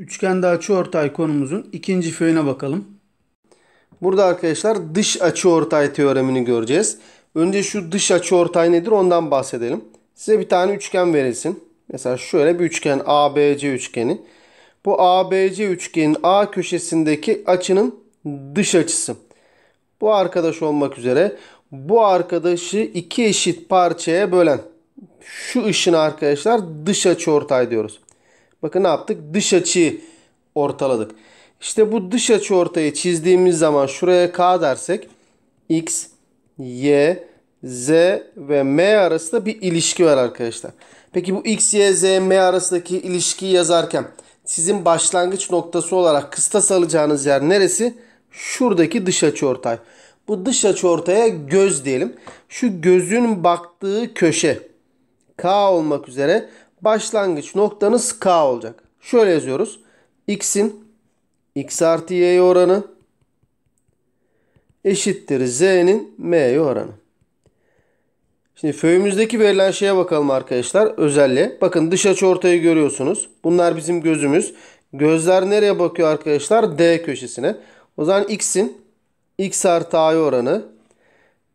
Üçgende açı ortay konumuzun ikinci föyüne bakalım. Burada arkadaşlar dış açı ortay teoremini göreceğiz. Önce şu dış açı ortay nedir ondan bahsedelim. Size bir tane üçgen verilsin. Mesela şöyle bir üçgen ABC üçgeni. Bu ABC üçgenin A köşesindeki açının dış açısı. Bu arkadaş olmak üzere bu arkadaşı iki eşit parçaya bölen şu ışın arkadaşlar dış açı ortay diyoruz. Bakın ne yaptık? Dış açı ortaladık. İşte bu dış açı ortayı çizdiğimiz zaman şuraya K dersek X, Y, Z ve M arasında bir ilişki var arkadaşlar. Peki bu X, Y, Z, M arasındaki ilişkiyi yazarken sizin başlangıç noktası olarak kıstas alacağınız yer neresi? Şuradaki dış açı ortay. Bu dış açı ortaya göz diyelim. Şu gözün baktığı köşe K olmak üzere başlangıç noktanız K olacak. Şöyle yazıyoruz. X'in X artı Y oranı eşittir Z'nin M'ye oranı. Şimdi föyümüzdeki verilen şeye bakalım arkadaşlar. Özelliğe. Bakın dış açı ortayı görüyorsunuz. Bunlar bizim gözümüz. Gözler nereye bakıyor arkadaşlar? D köşesine. O zaman X'in X artı A'ya oranı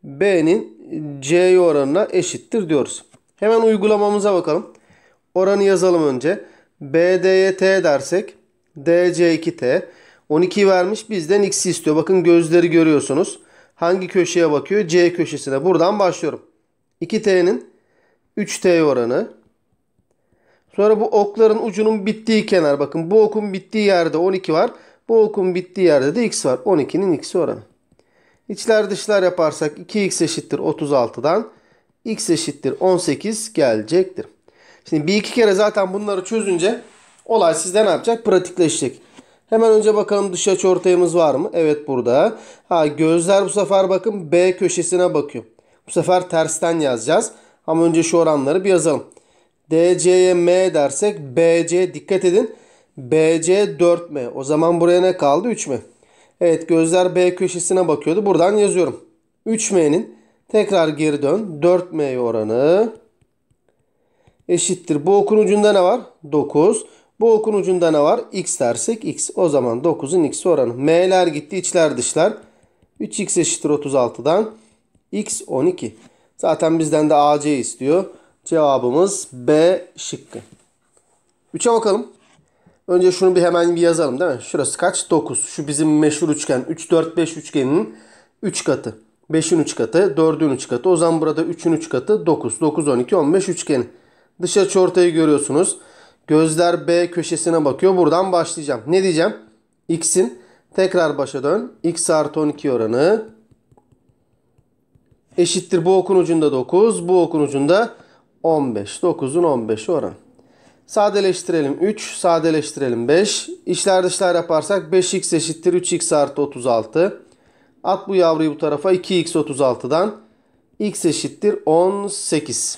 B'nin C'ye oranına eşittir diyoruz. Hemen uygulamamıza bakalım. Oranı yazalım önce. BD'ye dersek DC2T. 12 vermiş bizden x istiyor. Bakın gözleri görüyorsunuz. Hangi köşeye bakıyor? C köşesine. Buradan başlıyorum. 2T'nin 3T oranı. Sonra bu okların ucunun bittiği kenar. Bakın bu okun bittiği yerde 12 var. Bu okun bittiği yerde de X var. 12'nin x oranı. İçler dışlar yaparsak 2X eşittir 36'dan. X eşittir 18 gelecektir. Şimdi bir iki kere zaten bunları çözünce olay sizde ne yapacak? Pratikleşecek. Hemen önce bakalım dış açı ortayımız var mı? Evet burada. Ha gözler bu sefer bakın B köşesine bakıyor. Bu sefer tersten yazacağız. Ama önce şu oranları bir yazalım. DC'ye M dersek BC dikkat edin. BC 4M. O zaman buraya ne kaldı? 3M. Evet gözler B köşesine bakıyordu. Buradan yazıyorum. 3M'nin tekrar geri dön. 4M oranı eşittir. Bu okun ucunda ne var? 9. Bu okun ucunda ne var? X dersek X. O zaman 9'un X oranı. M'ler gitti içler dışlar. 3X eşittir 36'dan. X 12. Zaten bizden de AC istiyor. Cevabımız B şıkkı. 3'e bakalım. Önce şunu bir hemen bir yazalım değil mi? Şurası kaç? 9. Şu bizim meşhur üçgen. 3, 4, 5 üçgeninin 3 katı. 5'in 3 katı, 4'ün 3 katı. O zaman burada 3'ün 3 katı 9. 9, 12, 15 üçgeni. Dış açı ortayı görüyorsunuz. Gözler B köşesine bakıyor. Buradan başlayacağım. Ne diyeceğim? X'in tekrar başa dön. X artı 12 oranı eşittir. Bu okun ucunda 9. Bu okun ucunda 15. 9'un 15 oran. Sadeleştirelim 3. Sadeleştirelim 5. İşler dışlar yaparsak 5x eşittir 3x artı 36. At bu yavruyu bu tarafa 2x 36'dan x eşittir 18.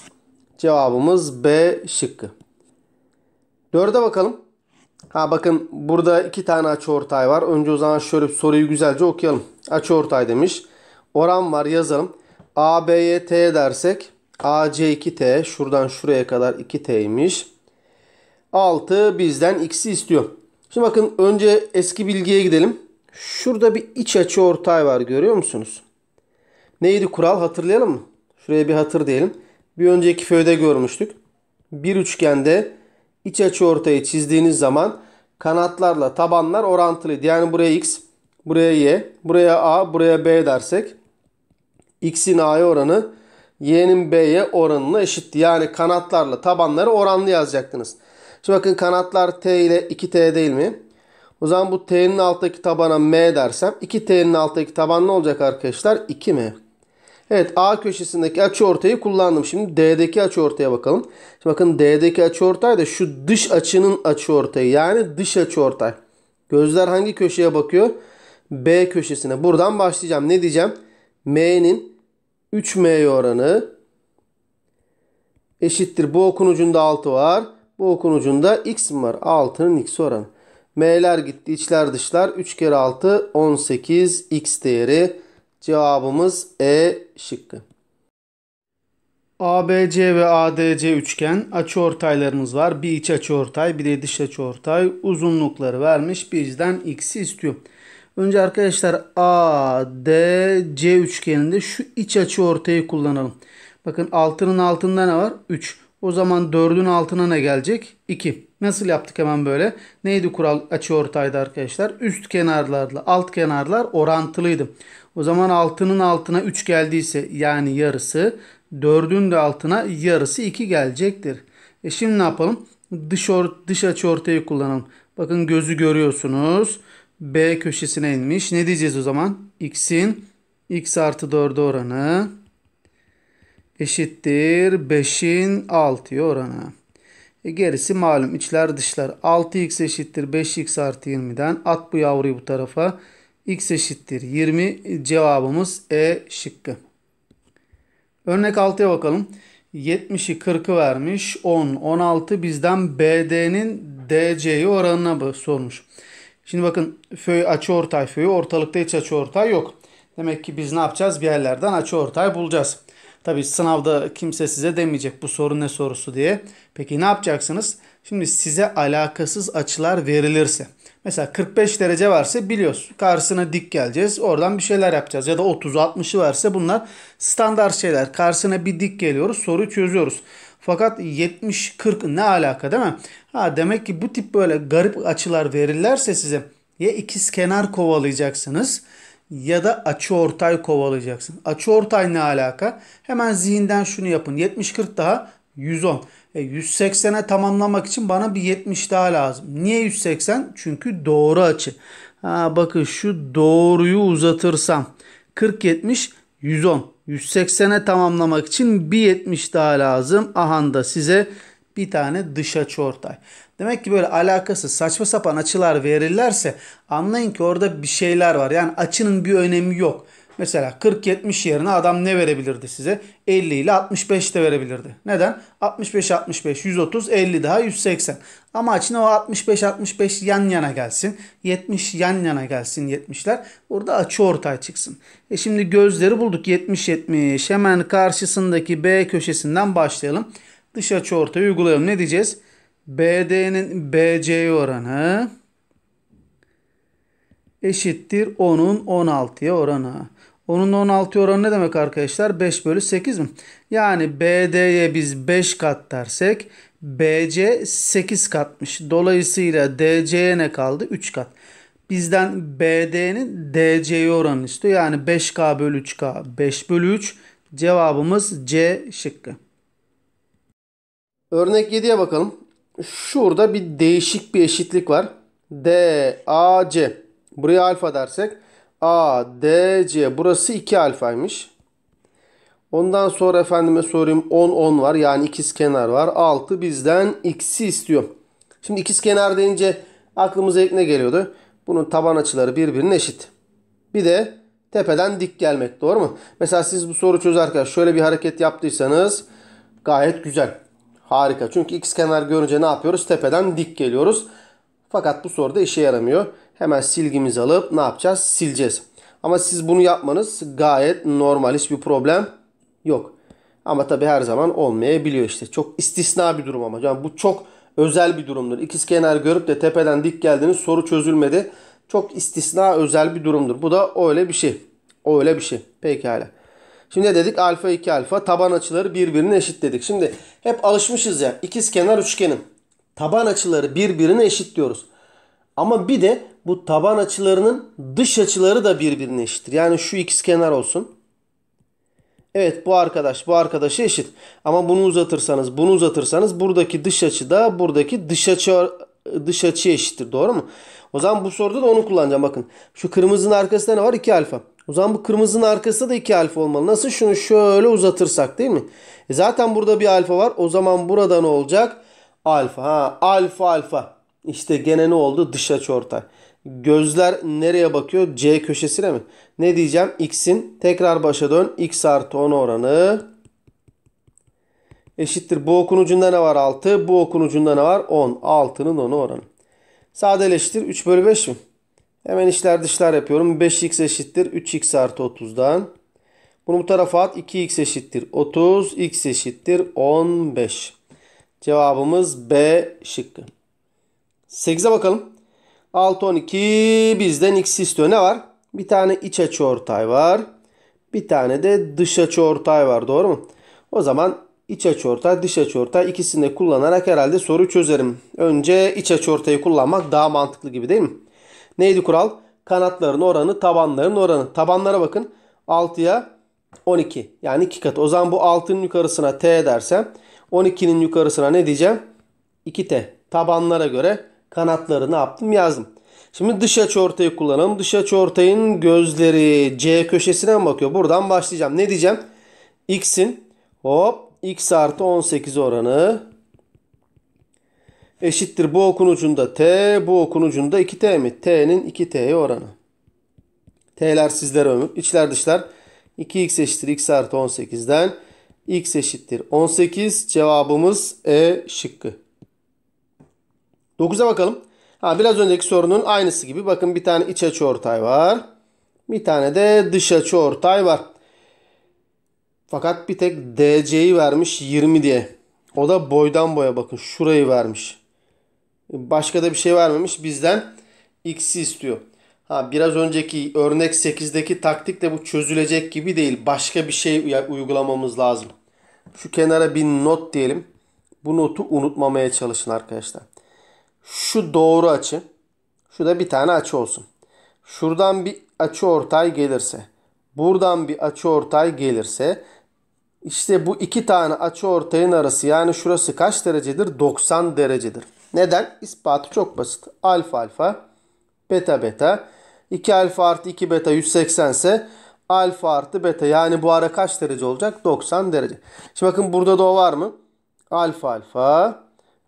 Cevabımız B şıkkı. Dörde bakalım. Ha bakın burada iki tane açı var. Önce o zaman şöyle soruyu güzelce okuyalım. Açı demiş. Oran var yazalım. A AB'ye T dersek A C 2 t şuradan şuraya kadar 2T'ymiş. 6 bizden X'i istiyor. Şimdi bakın önce eski bilgiye gidelim. Şurada bir iç açı var görüyor musunuz? Neydi kural hatırlayalım mı? Şuraya bir hatır diyelim bir önceki föyde görmüştük. Bir üçgende iç açı ortayı çizdiğiniz zaman kanatlarla tabanlar orantılıydı. Yani buraya x, buraya y, buraya a, buraya b dersek x'in a'ya oranı y'nin b'ye oranına eşitti. Yani kanatlarla tabanları oranlı yazacaktınız. Şimdi bakın kanatlar t ile 2t değil mi? O zaman bu t'nin alttaki tabana m dersem 2t'nin alttaki taban ne olacak arkadaşlar? 2m. Evet A köşesindeki açı ortayı kullandım. Şimdi D'deki açı ortaya bakalım. Şimdi bakın D'deki açı ortay da şu dış açının açı ortayı yani dış açı ortay. Gözler hangi köşeye bakıyor? B köşesine. Buradan başlayacağım. Ne diyeceğim? M'nin 3M oranı eşittir. Bu okunucunda 6 var. Bu okunucunda x var? 6'nın x oranı. M'ler gitti. içler dışlar. 3 kere 6 18 x değeri Cevabımız E şıkkı. ABC ve ADC üçgen açıortaylarımız var. Bir iç açıortay, bir de dış açıortay. Uzunlukları vermiş. Bizden x'i istiyor. Önce arkadaşlar ADC üçgeninde şu iç açıortayı kullanalım. Bakın altının altında ne var? 3. O zaman 4'ün altına ne gelecek? 2. Nasıl yaptık hemen böyle? Neydi kural açıortayda arkadaşlar? Üst kenarlarla alt kenarlar orantılıydı. O zaman 6'nın altına 3 geldiyse yani yarısı 4'ün de altına yarısı 2 gelecektir. E şimdi ne yapalım? Dış, or dış açı ortayı kullanalım. Bakın gözü görüyorsunuz. B köşesine inmiş. Ne diyeceğiz o zaman? X'in x artı 4'e oranı eşittir 5'in 6'ya oranı. E gerisi malum içler dışlar. 6x eşittir 5x artı 20'den. At bu yavruyu bu tarafa x eşittir 20 cevabımız E şıkkı. Örnek 6'ya bakalım. 70'i 40'ı vermiş. 10, 16 bizden BD'nin DC'yi oranına sormuş. Şimdi bakın föy açı ortay föyü ortalıkta hiç açı ortay yok. Demek ki biz ne yapacağız? Bir yerlerden açı ortay bulacağız. Tabi sınavda kimse size demeyecek bu soru ne sorusu diye. Peki ne yapacaksınız? Şimdi size alakasız açılar verilirse Mesela 45 derece varsa biliyorsun Karşısına dik geleceğiz. Oradan bir şeyler yapacağız. Ya da 30-60'ı varsa bunlar standart şeyler. Karşısına bir dik geliyoruz. Soruyu çözüyoruz. Fakat 70-40 ne alaka değil mi? Ha demek ki bu tip böyle garip açılar verirlerse size ya ikiz kenar kovalayacaksınız ya da açı ortay kovalayacaksın. Açı ortay ne alaka? Hemen zihinden şunu yapın. 70-40 daha 110. 180'e tamamlamak için bana bir 70 daha lazım. Niye 180? Çünkü doğru açı. Ha, bakın şu doğruyu uzatırsam 40 70 110. 180'e tamamlamak için bir 70 daha lazım. Aha da size bir tane dış açı ortay. Demek ki böyle alakası saçma sapan açılar verirlerse anlayın ki orada bir şeyler var. Yani açının bir önemi yok. Mesela 40-70 yerine adam ne verebilirdi size? 50 ile 65 de verebilirdi. Neden? 65-65, 130, 50 daha 180. Amaç ne o 65-65 yan yana gelsin. 70 yan yana gelsin 70'ler. Burada açı ortaya çıksın. E şimdi gözleri bulduk 70-70. Hemen karşısındaki B köşesinden başlayalım. Dış açı ortaya uygulayalım. Ne diyeceğiz? BD'nin BC oranı eşittir 10'un 16'ya oranı. Onun 16 oranı ne demek arkadaşlar? 5 bölü 8 mi? Yani BD'ye biz 5 kat dersek BC 8 katmış. Dolayısıyla DC'ye ne kaldı? 3 kat. Bizden BD'nin DC'ye oranını istiyor. Yani 5K bölü 3K 5 bölü 3. Cevabımız C şıkkı. Örnek 7'ye bakalım. Şurada bir değişik bir eşitlik var. D, A, C. Buraya alfa dersek A, D, C. Burası 2 alfaymış. Ondan sonra efendime sorayım 10, 10 var. Yani ikiz kenar var. 6 bizden x'i istiyor. Şimdi ikiz kenar deyince aklımıza ilk ne geliyordu? Bunun taban açıları birbirine eşit. Bir de tepeden dik gelmek doğru mu? Mesela siz bu soru çözerken şöyle bir hareket yaptıysanız gayet güzel. Harika. Çünkü ikiz kenar görünce ne yapıyoruz? Tepeden dik geliyoruz. Fakat bu soruda işe yaramıyor hemen silgimizi alıp ne yapacağız? Sileceğiz. Ama siz bunu yapmanız gayet normal. Hiçbir problem yok. Ama tabi her zaman olmayabiliyor işte. Çok istisna bir durum ama. Yani bu çok özel bir durumdur. İkiz kenar görüp de tepeden dik geldiniz soru çözülmedi. Çok istisna özel bir durumdur. Bu da öyle bir şey. Öyle bir şey. Pekala. Şimdi ne dedik? Alfa 2 alfa taban açıları birbirine eşit dedik. Şimdi hep alışmışız ya. İkiz kenar üçgenin taban açıları birbirine eşit diyoruz. Ama bir de bu taban açılarının dış açıları da birbirine eşittir. Yani şu x kenar olsun. Evet bu arkadaş bu arkadaşı eşit. Ama bunu uzatırsanız bunu uzatırsanız buradaki dış açı da buradaki dış açı dış açı eşittir. Doğru mu? O zaman bu soruda da onu kullanacağım. Bakın şu kırmızının arkasında ne var? 2 alfa. O zaman bu kırmızının arkası da 2 alfa olmalı. Nasıl? Şunu şöyle uzatırsak değil mi? E zaten burada bir alfa var. O zaman burada ne olacak? Alfa. Ha, alfa alfa. İşte gene ne oldu? Dış açı ortay. Gözler nereye bakıyor? C köşesine mi? Ne diyeceğim? X'in tekrar başa dön. X artı 10 oranı eşittir. Bu okun ucunda ne var? 6. Bu okun ucunda ne var? 10. 6'nın 10 oranı. Sadeleştir. 3 bölü 5 mi? Hemen işler dışlar yapıyorum. 5x eşittir. 3x artı 30'dan. Bunu bu tarafa at. 2x eşittir. 30. x eşittir. 15. Cevabımız B şıkkı. 8'e bakalım. 6 12 bizden x istiyor. Ne var? Bir tane iç açı ortay var. Bir tane de dış açı ortay var. Doğru mu? O zaman iç açı ortay dış açı ortay ikisini de kullanarak herhalde soru çözerim. Önce iç açı ortayı kullanmak daha mantıklı gibi değil mi? Neydi kural? Kanatların oranı tabanların oranı. Tabanlara bakın. 6'ya 12. Yani 2 kat. O zaman bu 6'nın yukarısına t dersem 12'nin yukarısına ne diyeceğim? 2t. Tabanlara göre kanatlarını yaptım yazdım. Şimdi dış açı ortayı kullanalım. Dış açı ortayın gözleri C köşesine bakıyor. Buradan başlayacağım. Ne diyeceğim? X'in hop X artı 18 oranı eşittir. Bu okun ucunda T. Bu okun ucunda 2T mi? T'nin 2T'ye oranı. T'ler sizler ömür. İçler dışlar. 2X eşittir. X artı 18'den. X eşittir. 18 cevabımız E şıkkı. 9'a bakalım. Ha, biraz önceki sorunun aynısı gibi. Bakın bir tane iç açı ortay var. Bir tane de dış açı ortay var. Fakat bir tek DC'yi vermiş 20 diye. O da boydan boya bakın şurayı vermiş. Başka da bir şey vermemiş. Bizden X'i istiyor. Ha biraz önceki örnek 8'deki de bu çözülecek gibi değil. Başka bir şey uygulamamız lazım. Şu kenara bir not diyelim. Bu notu unutmamaya çalışın arkadaşlar. Şu doğru açı. Şu da bir tane açı olsun. Şuradan bir açı ortay gelirse. Buradan bir açı ortay gelirse. işte bu iki tane açı ortayın arası yani şurası kaç derecedir? 90 derecedir. Neden? İspatı çok basit. Alfa alfa, beta beta. 2 alfa artı 2 beta 180 ise alfa artı beta yani bu ara kaç derece olacak? 90 derece. Şimdi bakın burada da o var mı? Alfa alfa,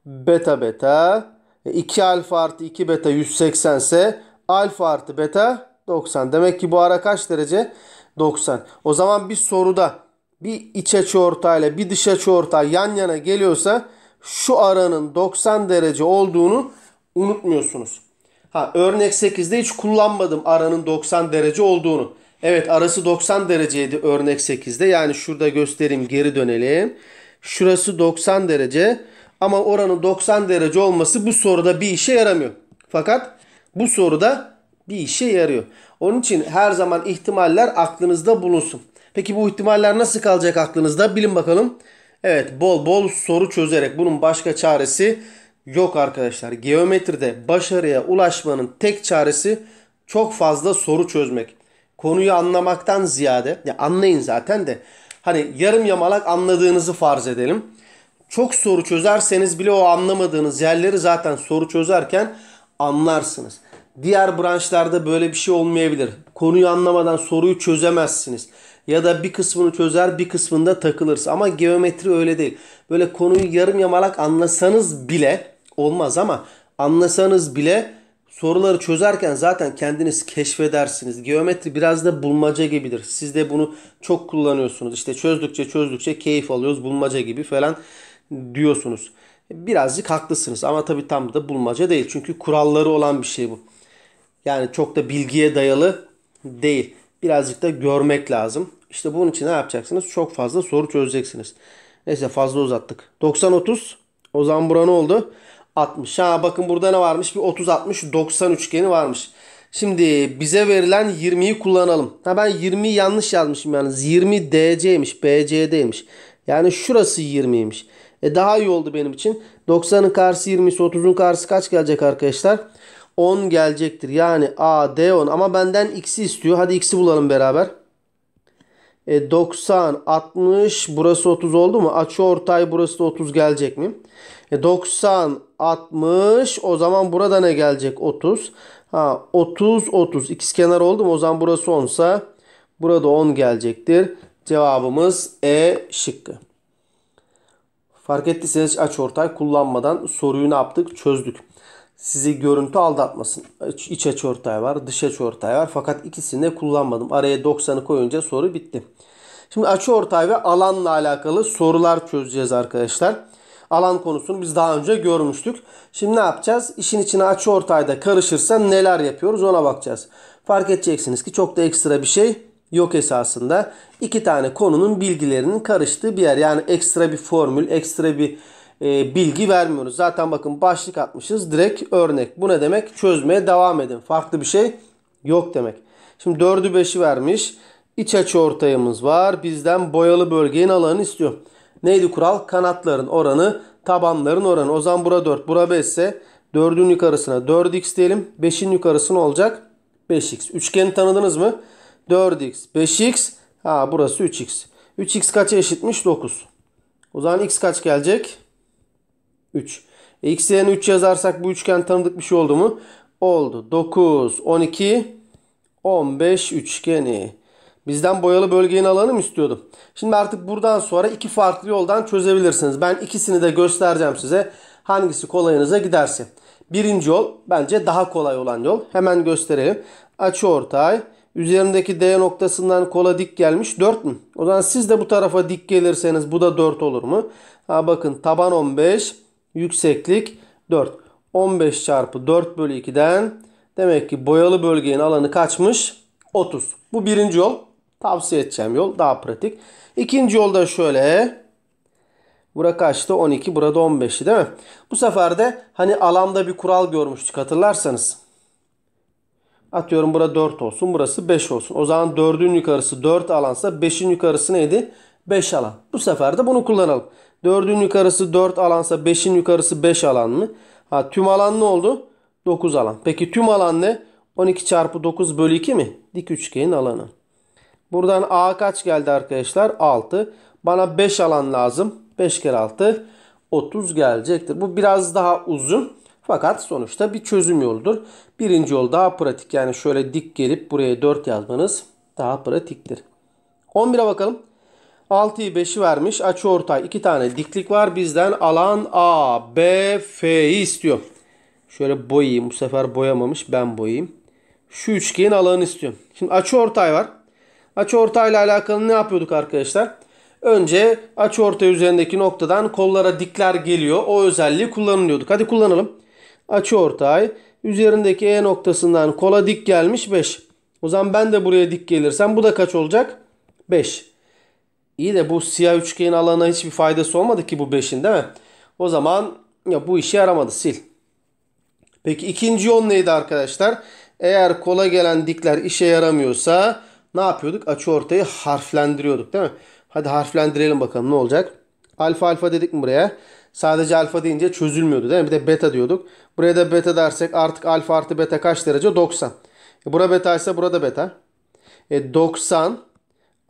beta beta, 2 e, alfa artı 2 beta 180 ise alfa artı beta 90. Demek ki bu ara kaç derece? 90. O zaman bir soruda bir iç açı ortayla bir dış açı ortağı yan yana geliyorsa şu aranın 90 derece olduğunu unutmuyorsunuz. Ha örnek 8'de hiç kullanmadım aranın 90 derece olduğunu. Evet arası 90 dereceydi örnek 8'de. Yani şurada göstereyim geri dönelim. Şurası 90 derece. Ama oranın 90 derece olması bu soruda bir işe yaramıyor. Fakat bu soruda bir işe yarıyor. Onun için her zaman ihtimaller aklınızda bulunsun. Peki bu ihtimaller nasıl kalacak aklınızda? Bilin bakalım. Evet bol bol soru çözerek bunun başka çaresi yok arkadaşlar. Geometride başarıya ulaşmanın tek çaresi çok fazla soru çözmek. Konuyu anlamaktan ziyade ya anlayın zaten de hani yarım yamalak anladığınızı farz edelim. Çok soru çözerseniz bile o anlamadığınız yerleri zaten soru çözerken anlarsınız. Diğer branşlarda böyle bir şey olmayabilir. Konuyu anlamadan soruyu çözemezsiniz. Ya da bir kısmını çözer bir kısmında takılırsınız. Ama geometri öyle değil. Böyle konuyu yarım yamalak anlasanız bile olmaz ama anlasanız bile soruları çözerken zaten kendiniz keşfedersiniz. Geometri biraz da bulmaca gibidir. Siz de bunu çok kullanıyorsunuz. İşte çözdükçe çözdükçe keyif alıyoruz bulmaca gibi falan diyorsunuz. Birazcık haklısınız ama tabii tam da bulmaca değil. Çünkü kuralları olan bir şey bu. Yani çok da bilgiye dayalı değil. Birazcık da görmek lazım. İşte bunun için ne yapacaksınız? Çok fazla soru çözeceksiniz. Neyse fazla uzattık. 90-30. O zaman bura ne oldu? 60. Ha bakın burada ne varmış? Bir 30-60-90 üçgeni varmış. Şimdi bize verilen 20'yi kullanalım. Ha ben 20 yanlış yazmışım yani 20 DC'ymiş, BC'deymiş. Yani şurası 20'ymiş. E daha iyi oldu benim için. 90'ın karşısı 20 30'un karşısı kaç gelecek arkadaşlar? 10 gelecektir. Yani A, D 10 ama benden x'i istiyor. Hadi x'i bulalım beraber. E 90, 60 burası 30 oldu mu? Açı ortay burası da 30 gelecek mi? E 90, 60 o zaman burada ne gelecek? 30. Ha 30, 30 İkiz kenar oldu mu? O zaman burası 10 burada 10 gelecektir. Cevabımız E şıkkı. Fark ettiyseniz aç ortay kullanmadan soruyu ne yaptık? Çözdük. Sizi görüntü aldatmasın. İç aç ortay var, dış aç ortay var. Fakat ikisini de kullanmadım. Araya 90'ı koyunca soru bitti. Şimdi açı ortay ve alanla alakalı sorular çözeceğiz arkadaşlar. Alan konusunu biz daha önce görmüştük. Şimdi ne yapacağız? İşin içine açı ortayda karışırsa neler yapıyoruz ona bakacağız. Fark edeceksiniz ki çok da ekstra bir şey yok esasında iki tane konunun bilgilerinin karıştığı bir yer. Yani ekstra bir formül, ekstra bir e, bilgi vermiyoruz. Zaten bakın başlık atmışız. Direkt örnek. Bu ne demek? Çözmeye devam edin. Farklı bir şey yok demek. Şimdi 4'ü 5'i vermiş. İç açı ortayımız var. Bizden boyalı bölgenin alanını istiyor. Neydi kural? Kanatların oranı, tabanların oranı. O zaman bura 4, bura 5 ise 4'ün yukarısına 4x diyelim. 5'in yukarısına olacak 5x. Üçgeni tanıdınız mı? 4x, 5x. Ha burası 3x. 3x kaça eşitmiş? 9. O zaman x kaç gelecek? 3. E, x yerine 3 yazarsak bu üçgen tanıdık bir şey oldu mu? Oldu. 9, 12, 15 üçgeni. Bizden boyalı bölgenin alanı mı istiyordum? Şimdi artık buradan sonra iki farklı yoldan çözebilirsiniz. Ben ikisini de göstereceğim size. Hangisi kolayınıza giderse. Birinci yol bence daha kolay olan yol. Hemen gösterelim. Açı ortay. Üzerindeki D noktasından kola dik gelmiş 4 mü? O zaman siz de bu tarafa dik gelirseniz bu da 4 olur mu? Ha bakın taban 15 yükseklik 4. 15 çarpı 4 bölü 2'den demek ki boyalı bölgenin alanı kaçmış? 30. Bu birinci yol. Tavsiye edeceğim yol. Daha pratik. İkinci yolda şöyle. Bura kaçtı? 12. Burada 15'i değil mi? Bu sefer de hani alanda bir kural görmüştük hatırlarsanız. Atıyorum burada 4 olsun. Burası 5 olsun. O zaman 4'ün yukarısı 4 alansa 5'in yukarısı neydi? 5 alan. Bu sefer de bunu kullanalım. 4'ün yukarısı 4 alansa 5'in yukarısı 5 alan mı? Ha, tüm alan ne oldu? 9 alan. Peki tüm alan ne? 12 çarpı 9 bölü 2 mi? Dik üçgenin alanı. Buradan A kaç geldi arkadaşlar? 6. Bana 5 alan lazım. 5 kere 6 30 gelecektir. Bu biraz daha uzun. Fakat sonuçta bir çözüm yoludur. Birinci yol daha pratik. Yani şöyle dik gelip buraya 4 yazmanız daha pratiktir. 11'e bakalım. 6'yı 5'i vermiş. Açı ortay 2 tane diklik var. Bizden alan A, B, F'yi istiyor. Şöyle boyayayım. Bu sefer boyamamış. Ben boyayayım. Şu üçgenin alanını istiyor. Şimdi açı ortay var. Açı ortayla alakalı ne yapıyorduk arkadaşlar? Önce açı ortay üzerindeki noktadan kollara dikler geliyor. O özelliği kullanılıyorduk. Hadi kullanalım açı ortay. Üzerindeki E noktasından kola dik gelmiş 5. O zaman ben de buraya dik gelirsem bu da kaç olacak? 5. İyi de bu siyah üçgenin alanına hiçbir faydası olmadı ki bu 5'in değil mi? O zaman ya bu işe yaramadı sil. Peki ikinci yol neydi arkadaşlar? Eğer kola gelen dikler işe yaramıyorsa ne yapıyorduk? Açı ortayı harflendiriyorduk değil mi? Hadi harflendirelim bakalım ne olacak? Alfa alfa dedik mi buraya? Sadece alfa deyince çözülmüyordu değil mi? Bir de beta diyorduk. Buraya da beta dersek artık alfa artı beta kaç derece? 90. E bura beta ise burada beta. E 90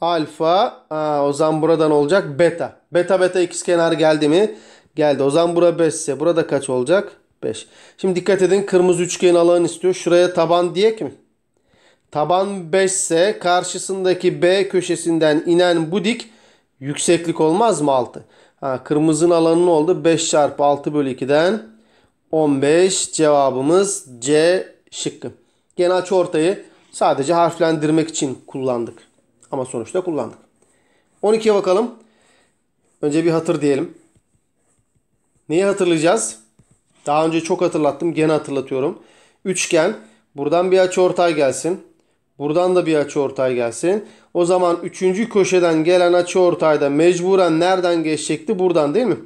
alfa aa, o zaman buradan olacak beta. Beta beta x kenar geldi mi? Geldi. O zaman bura 5 ise burada kaç olacak? 5. Şimdi dikkat edin kırmızı üçgen alan istiyor. Şuraya taban diyek mi? Taban 5 ise karşısındaki B köşesinden inen bu dik yükseklik olmaz mı 6? Ha, kırmızının alanı ne oldu? 5 çarpı 6 bölü 2'den 15 cevabımız C şıkkı. Gene aç ortayı sadece harflendirmek için kullandık. Ama sonuçta kullandık. 12'ye bakalım. Önce bir hatır diyelim. Neyi hatırlayacağız? Daha önce çok hatırlattım. Gene hatırlatıyorum. Üçgen. Buradan bir açı ortay gelsin. Buradan da bir açı ortay gelsin. O zaman üçüncü köşeden gelen açı ortayda mecburen nereden geçecekti? Buradan değil mi?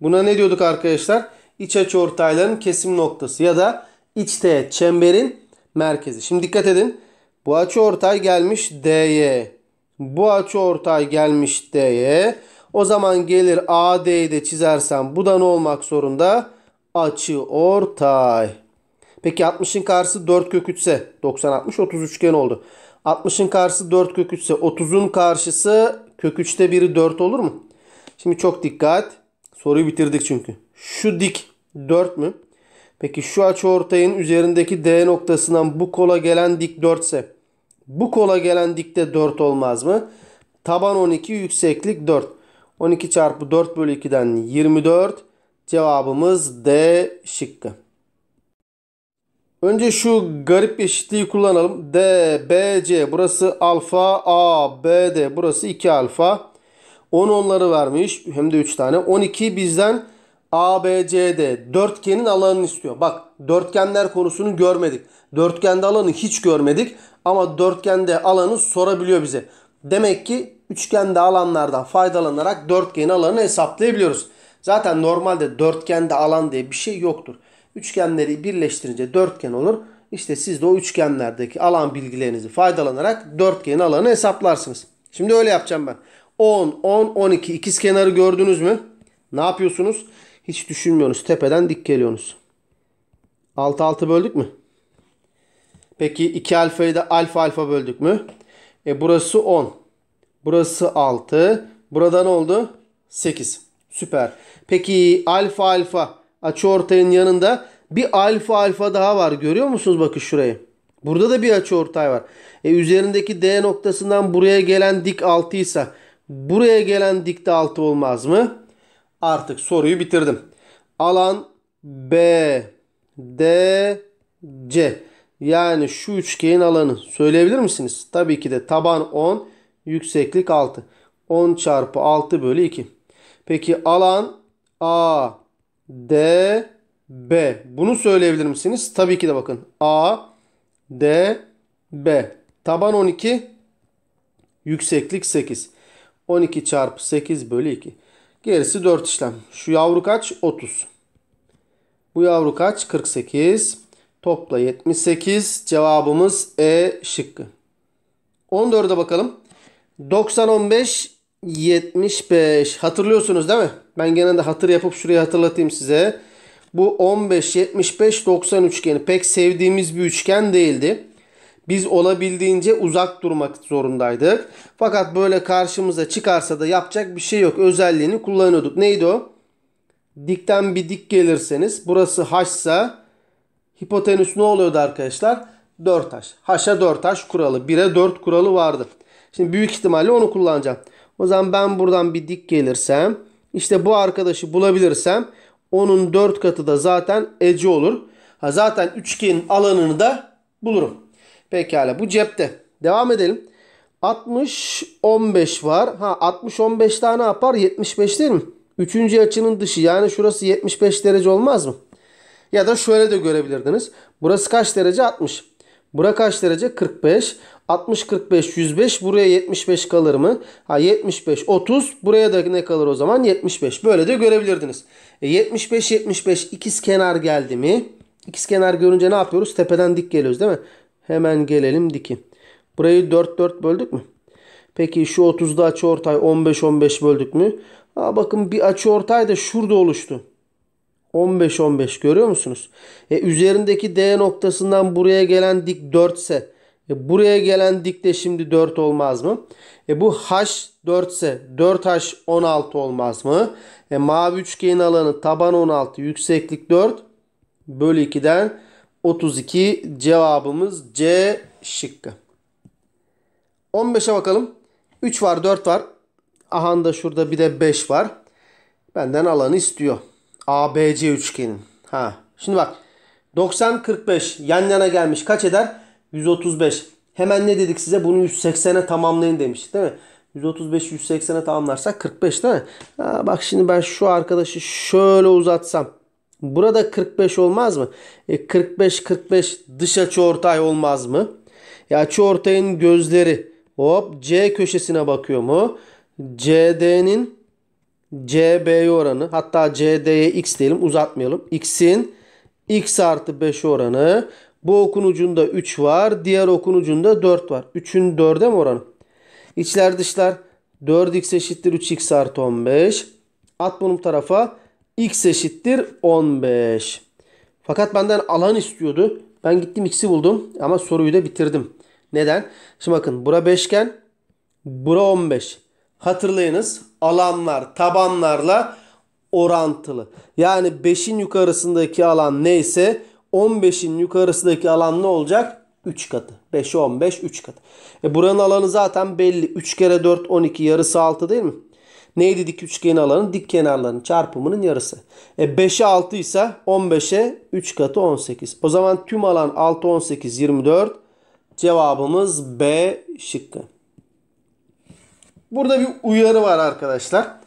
Buna ne diyorduk arkadaşlar? İç açı ortayların kesim noktası ya da iç teğet çemberin merkezi. Şimdi dikkat edin. Bu açı ortay gelmiş D'ye. Bu açı ortay gelmiş D'ye. O zaman gelir AD'yi de çizersem bu da ne olmak zorunda? Açı ortay. Peki 60'ın karşısı 4 kök 3 ise 90 60 30 üçgen oldu. 60'ın karşısı 4 kök 3 ise 30'un karşısı kök 3'te biri 4 olur mu? Şimdi çok dikkat. Soruyu bitirdik çünkü. Şu dik 4 mü? Peki şu açı ortayın üzerindeki D noktasından bu kola gelen dik 4 ise bu kola gelen dikte 4 olmaz mı? Taban 12 yükseklik 4. 12 çarpı 4 bölü 2'den 24 cevabımız D şıkkı. Önce şu garip eşitliği kullanalım. D, B, C. Burası alfa, A, B, D. Burası 2 alfa. 10 onları vermiş. Hem de 3 tane. 12 bizden A, B, C, D. Dörtgenin alanını istiyor. Bak dörtgenler konusunu görmedik. Dörtgende alanı hiç görmedik. Ama dörtgende alanı sorabiliyor bize. Demek ki üçgende alanlardan faydalanarak dörtgenin alanını hesaplayabiliyoruz. Zaten normalde dörtgende alan diye bir şey yoktur. Üçgenleri birleştirince dörtgen olur. İşte siz de o üçgenlerdeki alan bilgilerinizi faydalanarak dörtgenin alanı hesaplarsınız. Şimdi öyle yapacağım ben. 10, 10, 12 ikiz kenarı gördünüz mü? Ne yapıyorsunuz? Hiç düşünmüyorsunuz. Tepeden dik geliyorsunuz. 6, 6 böldük mü? Peki 2 alfayı da alfa alfa böldük mü? E burası 10. Burası 6. Burada ne oldu? 8. Süper. Peki alfa alfa açı ortayın yanında bir alfa alfa daha var. Görüyor musunuz bakın şurayı? Burada da bir açı ortay var. E, üzerindeki D noktasından buraya gelen dik 6 ise buraya gelen dik de 6 olmaz mı? Artık soruyu bitirdim. Alan B, D, C. Yani şu üçgenin alanı söyleyebilir misiniz? Tabii ki de taban 10, yükseklik 6. 10 çarpı 6 bölü 2. Peki alan A, D, B. Bunu söyleyebilir misiniz? Tabii ki de bakın. A, D, B. Taban 12, yükseklik 8. 12 çarpı 8 bölü 2. Gerisi 4 işlem. Şu yavru kaç? 30. Bu yavru kaç? 48. Topla 78. Cevabımız E şıkkı. 14'e bakalım. 90-15 75. Hatırlıyorsunuz değil mi? Ben genelde hatır yapıp şuraya hatırlatayım size. Bu 15, 75, 90 üçgeni pek sevdiğimiz bir üçgen değildi. Biz olabildiğince uzak durmak zorundaydık. Fakat böyle karşımıza çıkarsa da yapacak bir şey yok. Özelliğini kullanıyorduk. Neydi o? Dikten bir dik gelirseniz burası haşsa hipotenüs ne oluyordu arkadaşlar? 4 haş. Haşa 4 haş kuralı. 1'e 4 kuralı vardı. Şimdi büyük ihtimalle onu kullanacağım. O zaman ben buradan bir dik gelirsem işte bu arkadaşı bulabilirsem onun 4 katı da zaten ece olur. Ha zaten üçgenin alanını da bulurum. Pekala bu cepte. Devam edelim. 60 15 var. Ha 60 15 daha ne yapar? 75 değil mi? Üçüncü açının dışı yani şurası 75 derece olmaz mı? Ya da şöyle de görebilirdiniz. Burası kaç derece? 60. Bura kaç derece? 45. 60 45 105 buraya 75 kalır mı? Ha 75 30 buraya da ne kalır o zaman? 75. Böyle de görebilirdiniz. E, 75 75 ikiz kenar geldi mi? İkiz kenar görünce ne yapıyoruz? Tepeden dik geliyoruz değil mi? Hemen gelelim dikin. Burayı 4 4 böldük mü? Peki şu 30'da ortay 15 15 böldük mü? Ha bakın bir açı ortay da şurada oluştu. 15 15 görüyor musunuz? E, üzerindeki D noktasından buraya gelen dik 4 ise e buraya gelen dik de şimdi 4 olmaz mı? E bu h 4 ise 4h 16 olmaz mı? E mavi üçgenin alanı taban 16 yükseklik 4 bölü 2'den 32 cevabımız C şıkkı. 15'e bakalım. 3 var 4 var. Aha da şurada bir de 5 var. Benden alanı istiyor. ABC üçgenin. Ha. Şimdi bak 90 45 yan yana gelmiş kaç eder? 135. Hemen ne dedik size? Bunu 180'e tamamlayın demiştik değil mi? 135 180'e tamamlarsak 45 değil mi? Aa bak şimdi ben şu arkadaşı şöyle uzatsam. Burada 45 olmaz mı? E 45 45 dış açı ortay olmaz mı? E açı ortayın gözleri hop C köşesine bakıyor mu? CD'nin CB'ye oranı hatta CD'ye x diyelim uzatmayalım. X'in x artı 5 oranı bu okun ucunda 3 var. Diğer okun ucunda 4 var. 3'ün 4'e mi oranı? İçler dışlar 4x eşittir 3x artı 15. At bunu tarafa x eşittir 15. Fakat benden alan istiyordu. Ben gittim x'i buldum ama soruyu da bitirdim. Neden? Şimdi bakın bura beşgen, bura 15. Hatırlayınız alanlar tabanlarla orantılı. Yani 5'in yukarısındaki alan neyse 15'in yukarısındaki alan ne olacak? 3 katı. 5'e 15 3 katı. E buranın alanı zaten belli. 3 kere 4 12 yarısı 6 değil mi? Neydi dik üçgen alanı? Dik kenarların çarpımının yarısı. E 5'e 6 ise 15'e 3 katı 18. O zaman tüm alan 6 18 24. Cevabımız B şıkkı. Burada bir uyarı var arkadaşlar.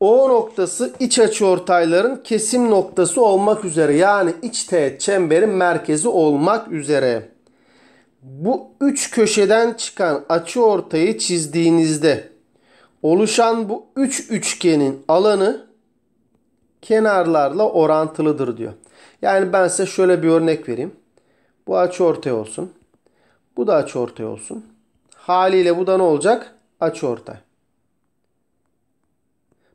O noktası iç açı ortayların kesim noktası olmak üzere yani iç teğet çemberin merkezi olmak üzere. Bu üç köşeden çıkan açı ortayı çizdiğinizde oluşan bu üç üçgenin alanı kenarlarla orantılıdır diyor. Yani ben size şöyle bir örnek vereyim. Bu açı ortay olsun. Bu da açı ortay olsun. Haliyle bu da ne olacak? Açı ortay.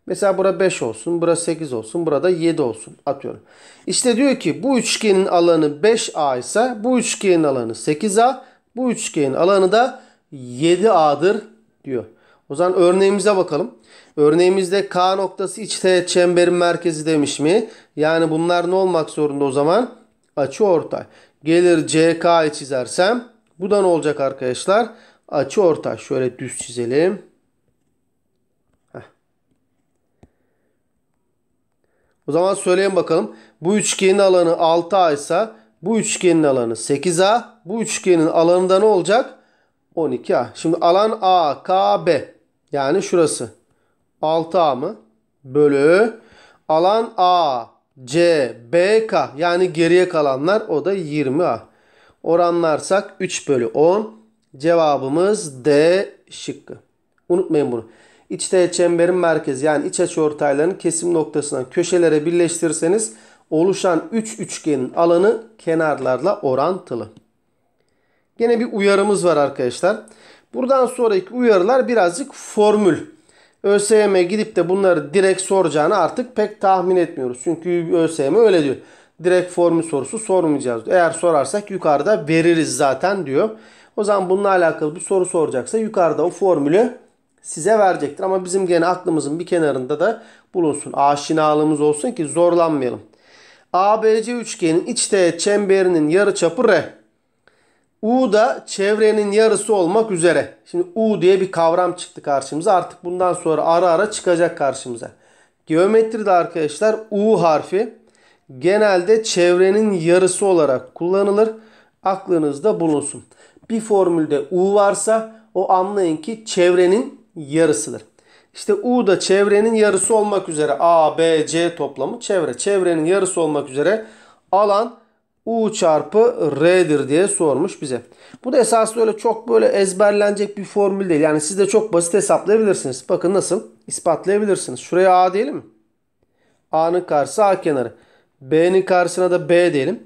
Mesela bura 5 olsun, bura 8 olsun, burada 7 olsun atıyorum. İşte diyor ki bu üçgenin alanı 5A ise bu üçgenin alanı 8A, bu üçgenin alanı da 7A'dır diyor. O zaman örneğimize bakalım. Örneğimizde K noktası iç teğet çemberin merkezi demiş mi? Yani bunlar ne olmak zorunda o zaman? Açı ortay. Gelir CK'yı çizersem bu da ne olacak arkadaşlar? Açı ortay. Şöyle düz çizelim. O zaman söyleyin bakalım. Bu üçgenin alanı 6A ise bu üçgenin alanı 8A. Bu üçgenin alanı ne olacak? 12A. Şimdi alan A, K, B. Yani şurası. 6A mı? Bölü. Alan A, C, B, K. Yani geriye kalanlar o da 20A. Oranlarsak 3 bölü 10. Cevabımız D şıkkı. Unutmayın bunu iç çemberin merkezi yani iç açı ortaylarının kesim noktasından köşelere birleştirirseniz oluşan 3 üç üçgenin alanı kenarlarla orantılı. Gene bir uyarımız var arkadaşlar. Buradan sonraki uyarılar birazcık formül. ÖSYM'e gidip de bunları direkt soracağını artık pek tahmin etmiyoruz. Çünkü ÖSYM öyle diyor. Direkt formül sorusu sormayacağız. Eğer sorarsak yukarıda veririz zaten diyor. O zaman bununla alakalı bir soru soracaksa yukarıda o formülü size verecektir. Ama bizim gene aklımızın bir kenarında da bulunsun. Aşinalığımız olsun ki zorlanmayalım. ABC üçgenin iç teğet çemberinin çapı R. U da çevrenin yarısı olmak üzere. Şimdi U diye bir kavram çıktı karşımıza. Artık bundan sonra ara ara çıkacak karşımıza. Geometride arkadaşlar U harfi genelde çevrenin yarısı olarak kullanılır. Aklınızda bulunsun. Bir formülde U varsa o anlayın ki çevrenin yarısıdır. İşte U da çevrenin yarısı olmak üzere A, B, C toplamı çevre. Çevrenin yarısı olmak üzere alan U çarpı R'dir diye sormuş bize. Bu da esasında öyle çok böyle ezberlenecek bir formül değil. Yani siz de çok basit hesaplayabilirsiniz. Bakın nasıl ispatlayabilirsiniz. Şuraya A diyelim. A'nın karşısı A kenarı. B'nin karşısına da B diyelim.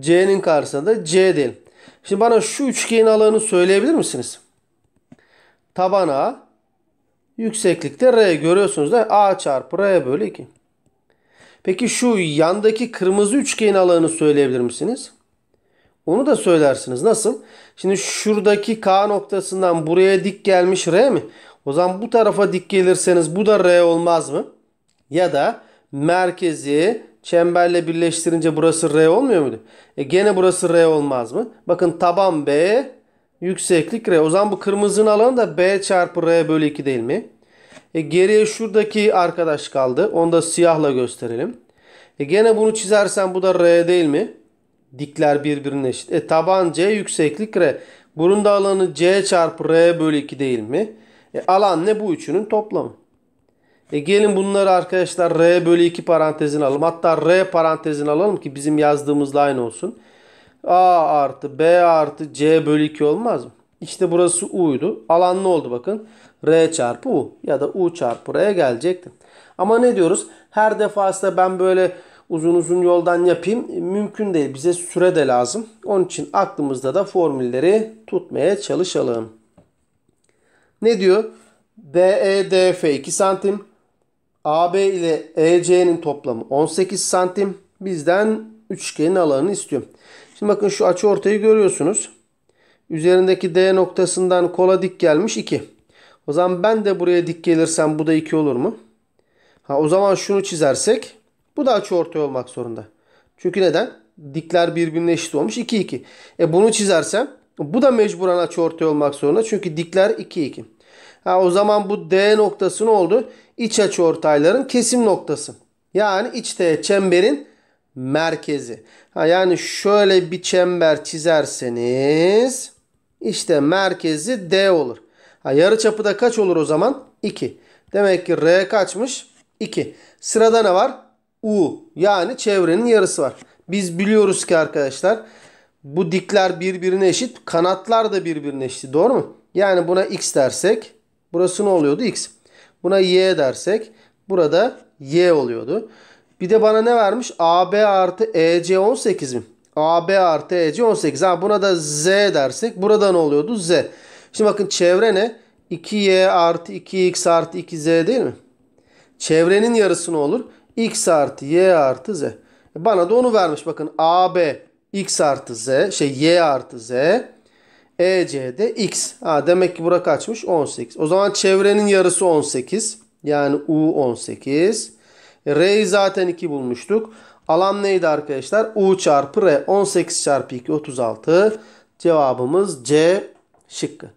C'nin karşısına da C diyelim. Şimdi bana şu üçgenin alanını söyleyebilir misiniz? Taban A, Yükseklikte R görüyorsunuz da A çarpı R bölü 2. Peki şu yandaki kırmızı üçgen alanını söyleyebilir misiniz? Onu da söylersiniz. Nasıl? Şimdi şuradaki K noktasından buraya dik gelmiş R mi? O zaman bu tarafa dik gelirseniz bu da R olmaz mı? Ya da merkezi çemberle birleştirince burası R olmuyor muydu? E gene burası R olmaz mı? Bakın taban B, yükseklik R. O zaman bu kırmızının alanı da B çarpı R bölü 2 değil mi? E, geriye şuradaki arkadaş kaldı. Onu da siyahla gösterelim. E, gene bunu çizersen bu da R değil mi? Dikler birbirine eşit. E, taban C yükseklik R. Bunun da alanı C çarpı R bölü 2 değil mi? E, alan ne bu üçünün toplamı. E, gelin bunları arkadaşlar R bölü 2 parantezin alalım. Hatta R parantezin alalım ki bizim yazdığımızla aynı olsun. A artı B artı C bölü 2 olmaz mı? İşte burası U'ydu. Alan ne oldu bakın. R çarpı U ya da U çarpı R gelecekti. Ama ne diyoruz? Her defasında ben böyle uzun uzun yoldan yapayım mümkün değil. Bize süre de lazım. Onun için aklımızda da formülleri tutmaya çalışalım. Ne diyor? E, DEDF 2 santim. AB ile EC'nin toplamı 18 santim. Bizden üçgenin alanını istiyorum. Şimdi bakın şu açı ortayı görüyorsunuz. Üzerindeki D noktasından kola dik gelmiş 2. O zaman ben de buraya dik gelirsem bu da 2 olur mu? Ha, o zaman şunu çizersek bu da açı ortaya olmak zorunda. Çünkü neden? Dikler birbirine eşit olmuş 2 2. E bunu çizersem bu da mecburen açı ortaya olmak zorunda. Çünkü dikler 2 2. Ha, o zaman bu D noktası ne oldu? İç açı ortayların kesim noktası. Yani iç teğet çemberin merkezi. Ha, yani şöyle bir çember çizerseniz işte merkezi D olur. Ha, yarı çapı da kaç olur o zaman? 2. Demek ki R kaçmış? 2. Sırada ne var? U. Yani çevrenin yarısı var. Biz biliyoruz ki arkadaşlar bu dikler birbirine eşit. Kanatlar da birbirine eşit. Doğru mu? Yani buna x dersek burası ne oluyordu? x. Buna y dersek burada y oluyordu. Bir de bana ne vermiş? AB artı EC 18 mi? AB artı EC 18. Ha buna da Z dersek burada ne oluyordu? Z. Şimdi bakın çevre ne? 2y artı 2x artı 2z değil mi? Çevrenin yarısı ne olur? x artı y artı z. E, bana da onu vermiş. Bakın AB x artı z şey y artı z EC'de x. Ha, demek ki bura kaçmış? 18. O zaman çevrenin yarısı 18. Yani U 18. E, R'yi zaten 2 bulmuştuk. Alan neydi arkadaşlar? U çarpı R. 18 çarpı 2 36. Cevabımız C şıkkı.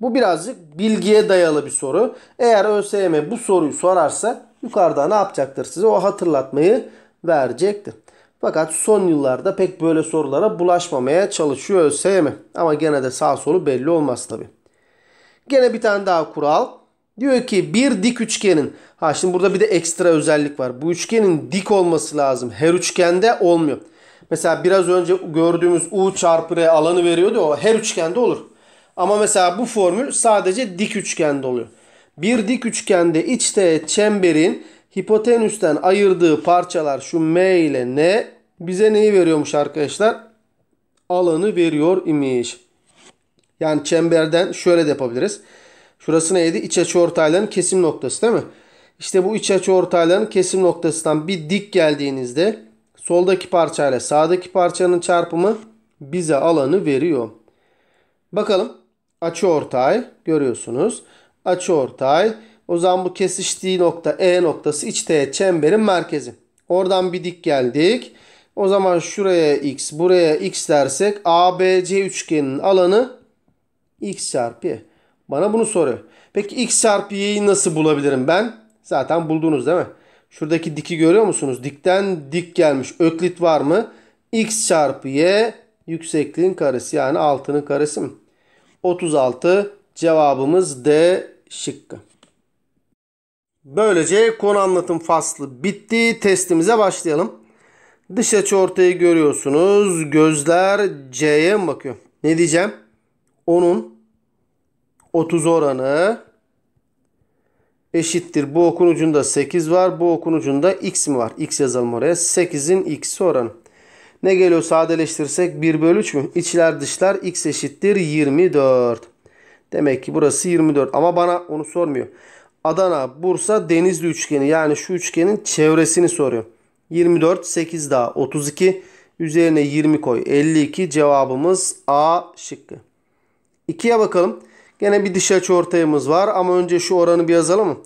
Bu birazcık bilgiye dayalı bir soru. Eğer ÖSYM bu soruyu sorarsa yukarıda ne yapacaktır size? O hatırlatmayı verecektir. Fakat son yıllarda pek böyle sorulara bulaşmamaya çalışıyor ÖSYM. Ama gene de sağ solu belli olmaz tabi. Gene bir tane daha kural. Diyor ki bir dik üçgenin ha şimdi burada bir de ekstra özellik var. Bu üçgenin dik olması lazım. Her üçgende olmuyor. Mesela biraz önce gördüğümüz U çarpı R alanı veriyordu o her üçgende olur. Ama mesela bu formül sadece dik üçgende oluyor. Bir dik üçgende içte çemberin hipotenüsten ayırdığı parçalar şu M ile N bize neyi veriyormuş arkadaşlar? Alanı veriyor imiş. Yani çemberden şöyle de yapabiliriz. Şurası neydi? İç açı ortayların kesim noktası değil mi? İşte bu iç açı ortayların kesim noktasından bir dik geldiğinizde soldaki parça sağdaki parçanın çarpımı bize alanı veriyor. Bakalım açı ortay görüyorsunuz. Açı ortay. O zaman bu kesiştiği nokta E noktası iç teğet çemberin merkezi. Oradan bir dik geldik. O zaman şuraya x, buraya x dersek ABC üçgeninin alanı x çarpı Bana bunu soruyor. Peki x çarpı y'yi nasıl bulabilirim ben? Zaten buldunuz değil mi? Şuradaki diki görüyor musunuz? Dikten dik gelmiş. Öklit var mı? x çarpı y yüksekliğin karesi yani altının karesi mi? 36 cevabımız D şıkkı. Böylece konu anlatım faslı bitti. Testimize başlayalım. Dış açı ortayı görüyorsunuz. Gözler C'ye bakıyor? Ne diyeceğim? Onun 30 oranı eşittir. Bu okun ucunda 8 var. Bu okun ucunda x mi var? X yazalım oraya. 8'in x oranı. Ne geliyor sadeleştirsek 1 bölü 3 mü? İçler dışlar x eşittir 24. Demek ki burası 24 ama bana onu sormuyor. Adana, Bursa, Denizli üçgeni yani şu üçgenin çevresini soruyor. 24, 8 daha 32 üzerine 20 koy. 52 cevabımız A şıkkı. 2'ye bakalım. Gene bir diş açı ortayımız var ama önce şu oranı bir yazalım mı?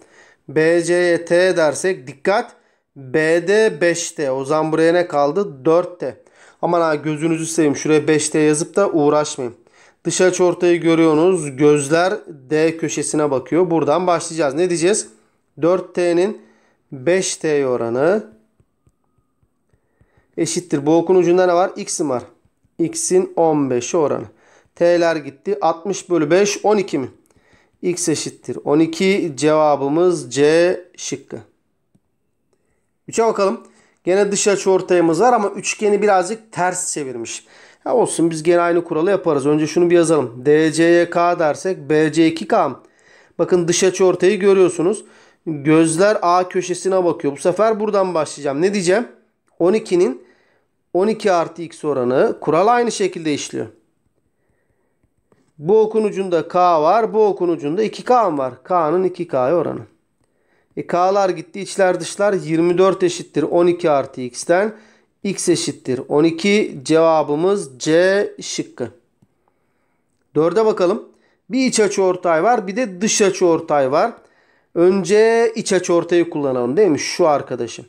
BC'ye T dersek dikkat BD 5 5'te. O zaman buraya ne kaldı? 4 4'te. Aman ha gözünüzü seveyim. Şuraya 5 5'te yazıp da uğraşmayın. Dış ortayı görüyorsunuz. Gözler D köşesine bakıyor. Buradan başlayacağız. Ne diyeceğiz? 4T'nin 5T oranı eşittir. Bu okun ucunda ne var? X'im var. X'in 15'i oranı. T'ler gitti. 60 bölü 5 12 mi? X eşittir. 12 cevabımız C şıkkı. 3'e bakalım. Gene dış açı ortayımız var ama üçgeni birazcık ters çevirmiş. Ya olsun biz gene aynı kuralı yaparız. Önce şunu bir yazalım. DC'ye K dersek BC2K. Bakın dış açı ortayı görüyorsunuz. Gözler A köşesine bakıyor. Bu sefer buradan başlayacağım. Ne diyeceğim? 12'nin 12 artı x oranı kural aynı şekilde işliyor. Bu okun ucunda k var. Bu okun ucunda 2k var. k'nın 2k oranı. E K'lar gitti içler dışlar 24 eşittir 12 artı X'ten. X eşittir 12 cevabımız C şıkkı. Dörde bakalım. Bir iç açı ortay var bir de dış açı ortay var. Önce iç açı ortayı kullanalım değil mi? Şu arkadaşım.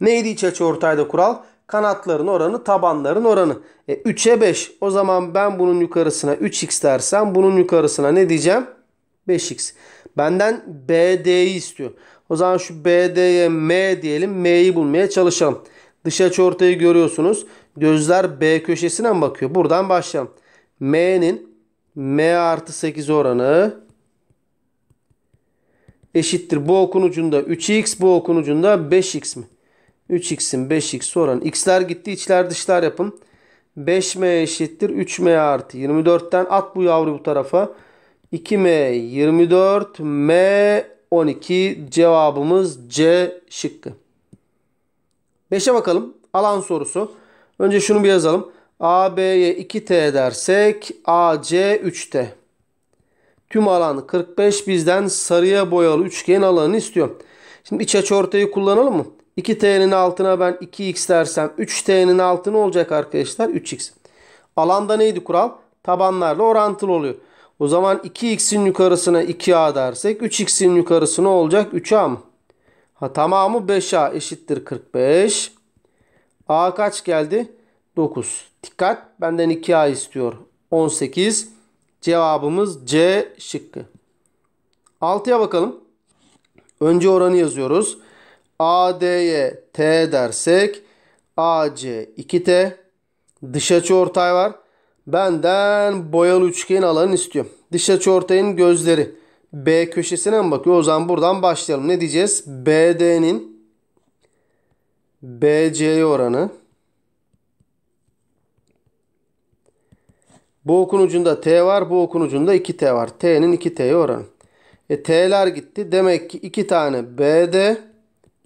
Neydi iç açı ortayda kural? Kanatların oranı tabanların oranı. E, 3'e 5. O zaman ben bunun yukarısına 3x dersem bunun yukarısına ne diyeceğim? 5x. Benden BD'yi istiyor. O zaman şu BD'ye M diyelim. M'yi bulmaya çalışalım. Dış açı ortayı görüyorsunuz. Gözler B köşesine mi bakıyor? Buradan başlayalım. M'nin M artı 8 oranı eşittir. Bu okun ucunda 3x bu okun ucunda 5x mi? 3x'in 5x oranı. X'ler gitti içler dışlar yapın. 5m eşittir 3m artı 24'ten at bu yavru bu tarafa. 2m 24 m 12 cevabımız C şıkkı. 5'e bakalım. Alan sorusu. Önce şunu bir yazalım. AB'ye 2T dersek AC 3T. Tüm alan 45 bizden sarıya boyalı üçgen alanı istiyor. Şimdi iç açıortayı kullanalım mı? 2T'nin altına ben 2X dersem 3T'nin altına olacak arkadaşlar 3X. Alanda neydi kural? Tabanlarla orantılı oluyor. O zaman 2x'in yukarısına 2a dersek 3x'in yukarısına olacak 3a mı? Ha, tamamı 5a eşittir 45. a kaç geldi? 9. Dikkat benden 2a istiyor. 18. Cevabımız C şıkkı. 6'ya bakalım. Önce oranı yazıyoruz. AD'ye T dersek AC 2T dış açı ortay var. Benden boyalı üçgen alanı istiyorum. Dış açıortayın gözleri B köşesine mi bakıyor? O zaman buradan başlayalım. Ne diyeceğiz? BD'nin BC'ye oranı Bu okun ucunda T var. Bu okun ucunda 2T var. T'nin 2T'ye oranı. E, T'ler gitti. Demek ki 2 tane BD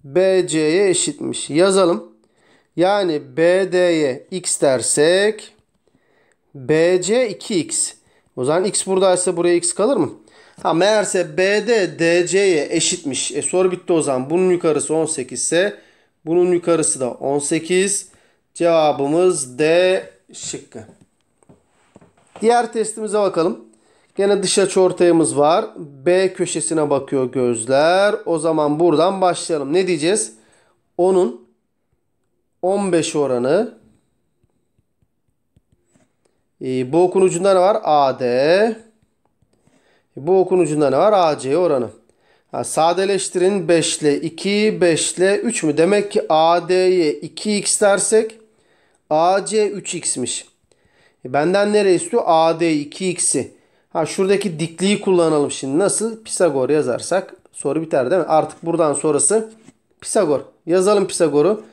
BC'ye eşitmiş. Yazalım. Yani BD'ye X dersek BC 2x. O zaman x buradaysa buraya x kalır mı? Ha meğerse BD DC'ye eşitmiş. E soru bitti o zaman. Bunun yukarısı 18 ise bunun yukarısı da 18. Cevabımız D şıkkı. Diğer testimize bakalım. Gene dış açı ortayımız var. B köşesine bakıyor gözler. O zaman buradan başlayalım. Ne diyeceğiz? Onun 15 oranı ee, bu okun ucunda ne var? AD. Bu okun ucunda ne var? AC oranı. Ha, sadeleştirin 5 ile 2, 5 ile 3 mü? Demek ki AD'ye 2x dersek AC 3x'miş. E, benden nereye istiyor? AD 2x'i. Ha şuradaki dikliği kullanalım şimdi. Nasıl? Pisagor yazarsak soru biter değil mi? Artık buradan sonrası Pisagor. Yazalım Pisagor'u.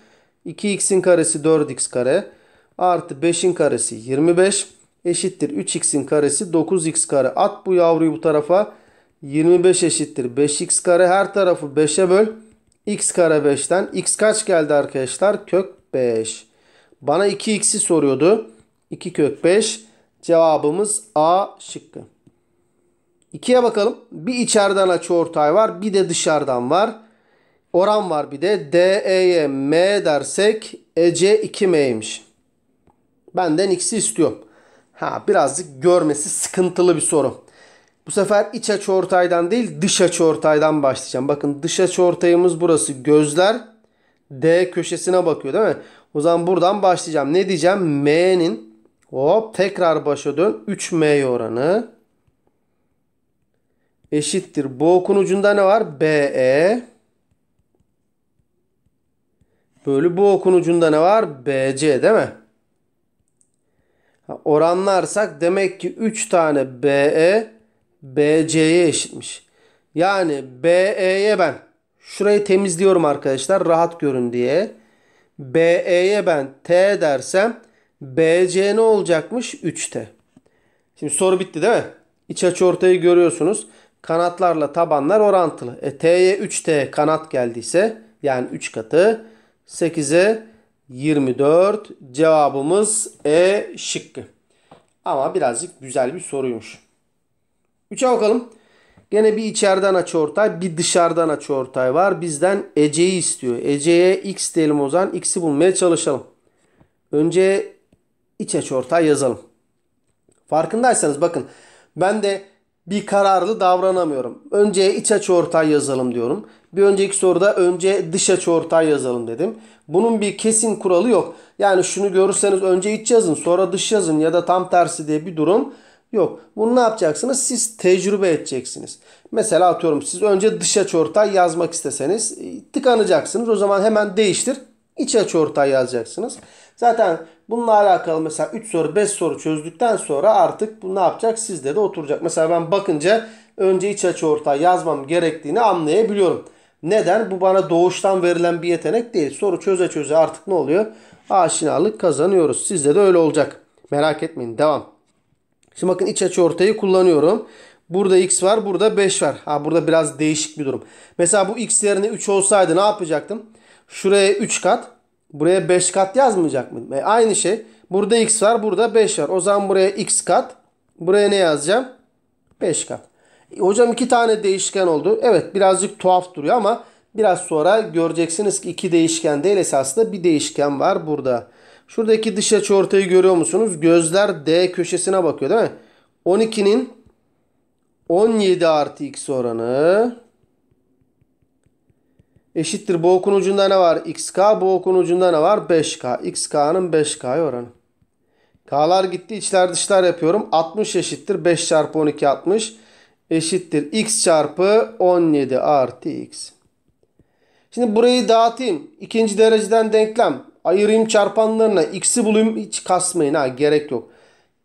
2x'in karesi 4x kare artı 5'in karesi 25 eşittir 3x'in karesi 9x kare. At bu yavruyu bu tarafa. 25 eşittir 5x kare. Her tarafı 5'e böl. x kare 5'ten. x kaç geldi arkadaşlar? Kök 5. Bana 2x'i soruyordu. 2 kök 5. Cevabımız A şıkkı. 2'ye bakalım. Bir içeriden açı ortay var. Bir de dışarıdan var. Oran var bir de. DE'ye M dersek EC 2M'ymiş. Benden x'i istiyor. Ha birazcık görmesi sıkıntılı bir soru. Bu sefer iç açı ortaydan değil dış açı ortaydan başlayacağım. Bakın dış açı ortayımız burası. Gözler D köşesine bakıyor değil mi? O zaman buradan başlayacağım. Ne diyeceğim? M'nin hop tekrar başa dön. 3M oranı eşittir. Bu okun ucunda ne var? BE bölü bu okun ucunda ne var? BC değil mi? oranlarsak demek ki 3 tane BE BC'ye eşitmiş. Yani BE'ye ben şurayı temizliyorum arkadaşlar rahat görün diye. BE'ye ben T dersem BC ne olacakmış? 3T. Şimdi soru bitti değil mi? İç açı ortayı görüyorsunuz. Kanatlarla tabanlar orantılı. E T'ye 3T kanat geldiyse yani 3 katı 8'e 24. Cevabımız E şıkkı. Ama birazcık güzel bir soruymuş. 3'e bakalım. Gene bir içeriden açı ortay, bir dışarıdan açı ortay var. Bizden Ece'yi istiyor. Ece'ye x diyelim o zaman. X'i bulmaya çalışalım. Önce iç açı ortay yazalım. Farkındaysanız bakın ben de bir kararlı davranamıyorum. Önce iç açı ortay yazalım diyorum. Bir önceki soruda önce dış açı ortay yazalım dedim. Bunun bir kesin kuralı yok. Yani şunu görürseniz önce iç yazın sonra dış yazın ya da tam tersi diye bir durum yok. Bunu ne yapacaksınız? Siz tecrübe edeceksiniz. Mesela atıyorum siz önce dış açı ortay yazmak isteseniz e, tıkanacaksınız. O zaman hemen değiştir iç açı ortay yazacaksınız. Zaten bununla alakalı mesela 3 soru 5 soru çözdükten sonra artık bu ne yapacak? Sizde de oturacak. Mesela ben bakınca önce iç açı ortay yazmam gerektiğini anlayabiliyorum. Neden? Bu bana doğuştan verilen bir yetenek değil. Soru çöze çöze artık ne oluyor? Aşinalık kazanıyoruz. Sizde de öyle olacak. Merak etmeyin. Devam. Şimdi bakın iç açı ortayı kullanıyorum. Burada x var, burada 5 var. Ha burada biraz değişik bir durum. Mesela bu x yerine 3 olsaydı ne yapacaktım? Şuraya 3 kat, buraya 5 kat yazmayacak mıydım? E, aynı şey. Burada x var, burada 5 var. O zaman buraya x kat, buraya ne yazacağım? 5 kat. E, hocam iki tane değişken oldu. Evet birazcık tuhaf duruyor ama biraz sonra göreceksiniz ki iki değişken değil esasında bir değişken var burada. Şuradaki dış açı ortayı görüyor musunuz? Gözler D köşesine bakıyor değil mi? 12'nin 17 artı x oranı eşittir. Bu okun ucunda ne var? xk. Bu okun ucunda ne var? 5k. xk'nın 5k oranı. K'lar gitti. içler dışlar yapıyorum. 60 eşittir. 5 çarpı 12 60. 60 eşittir x çarpı 17 artı x. Şimdi burayı dağıtayım. İkinci dereceden denklem. Ayırayım çarpanlarına. X'i bulayım hiç kasmayın ha gerek yok.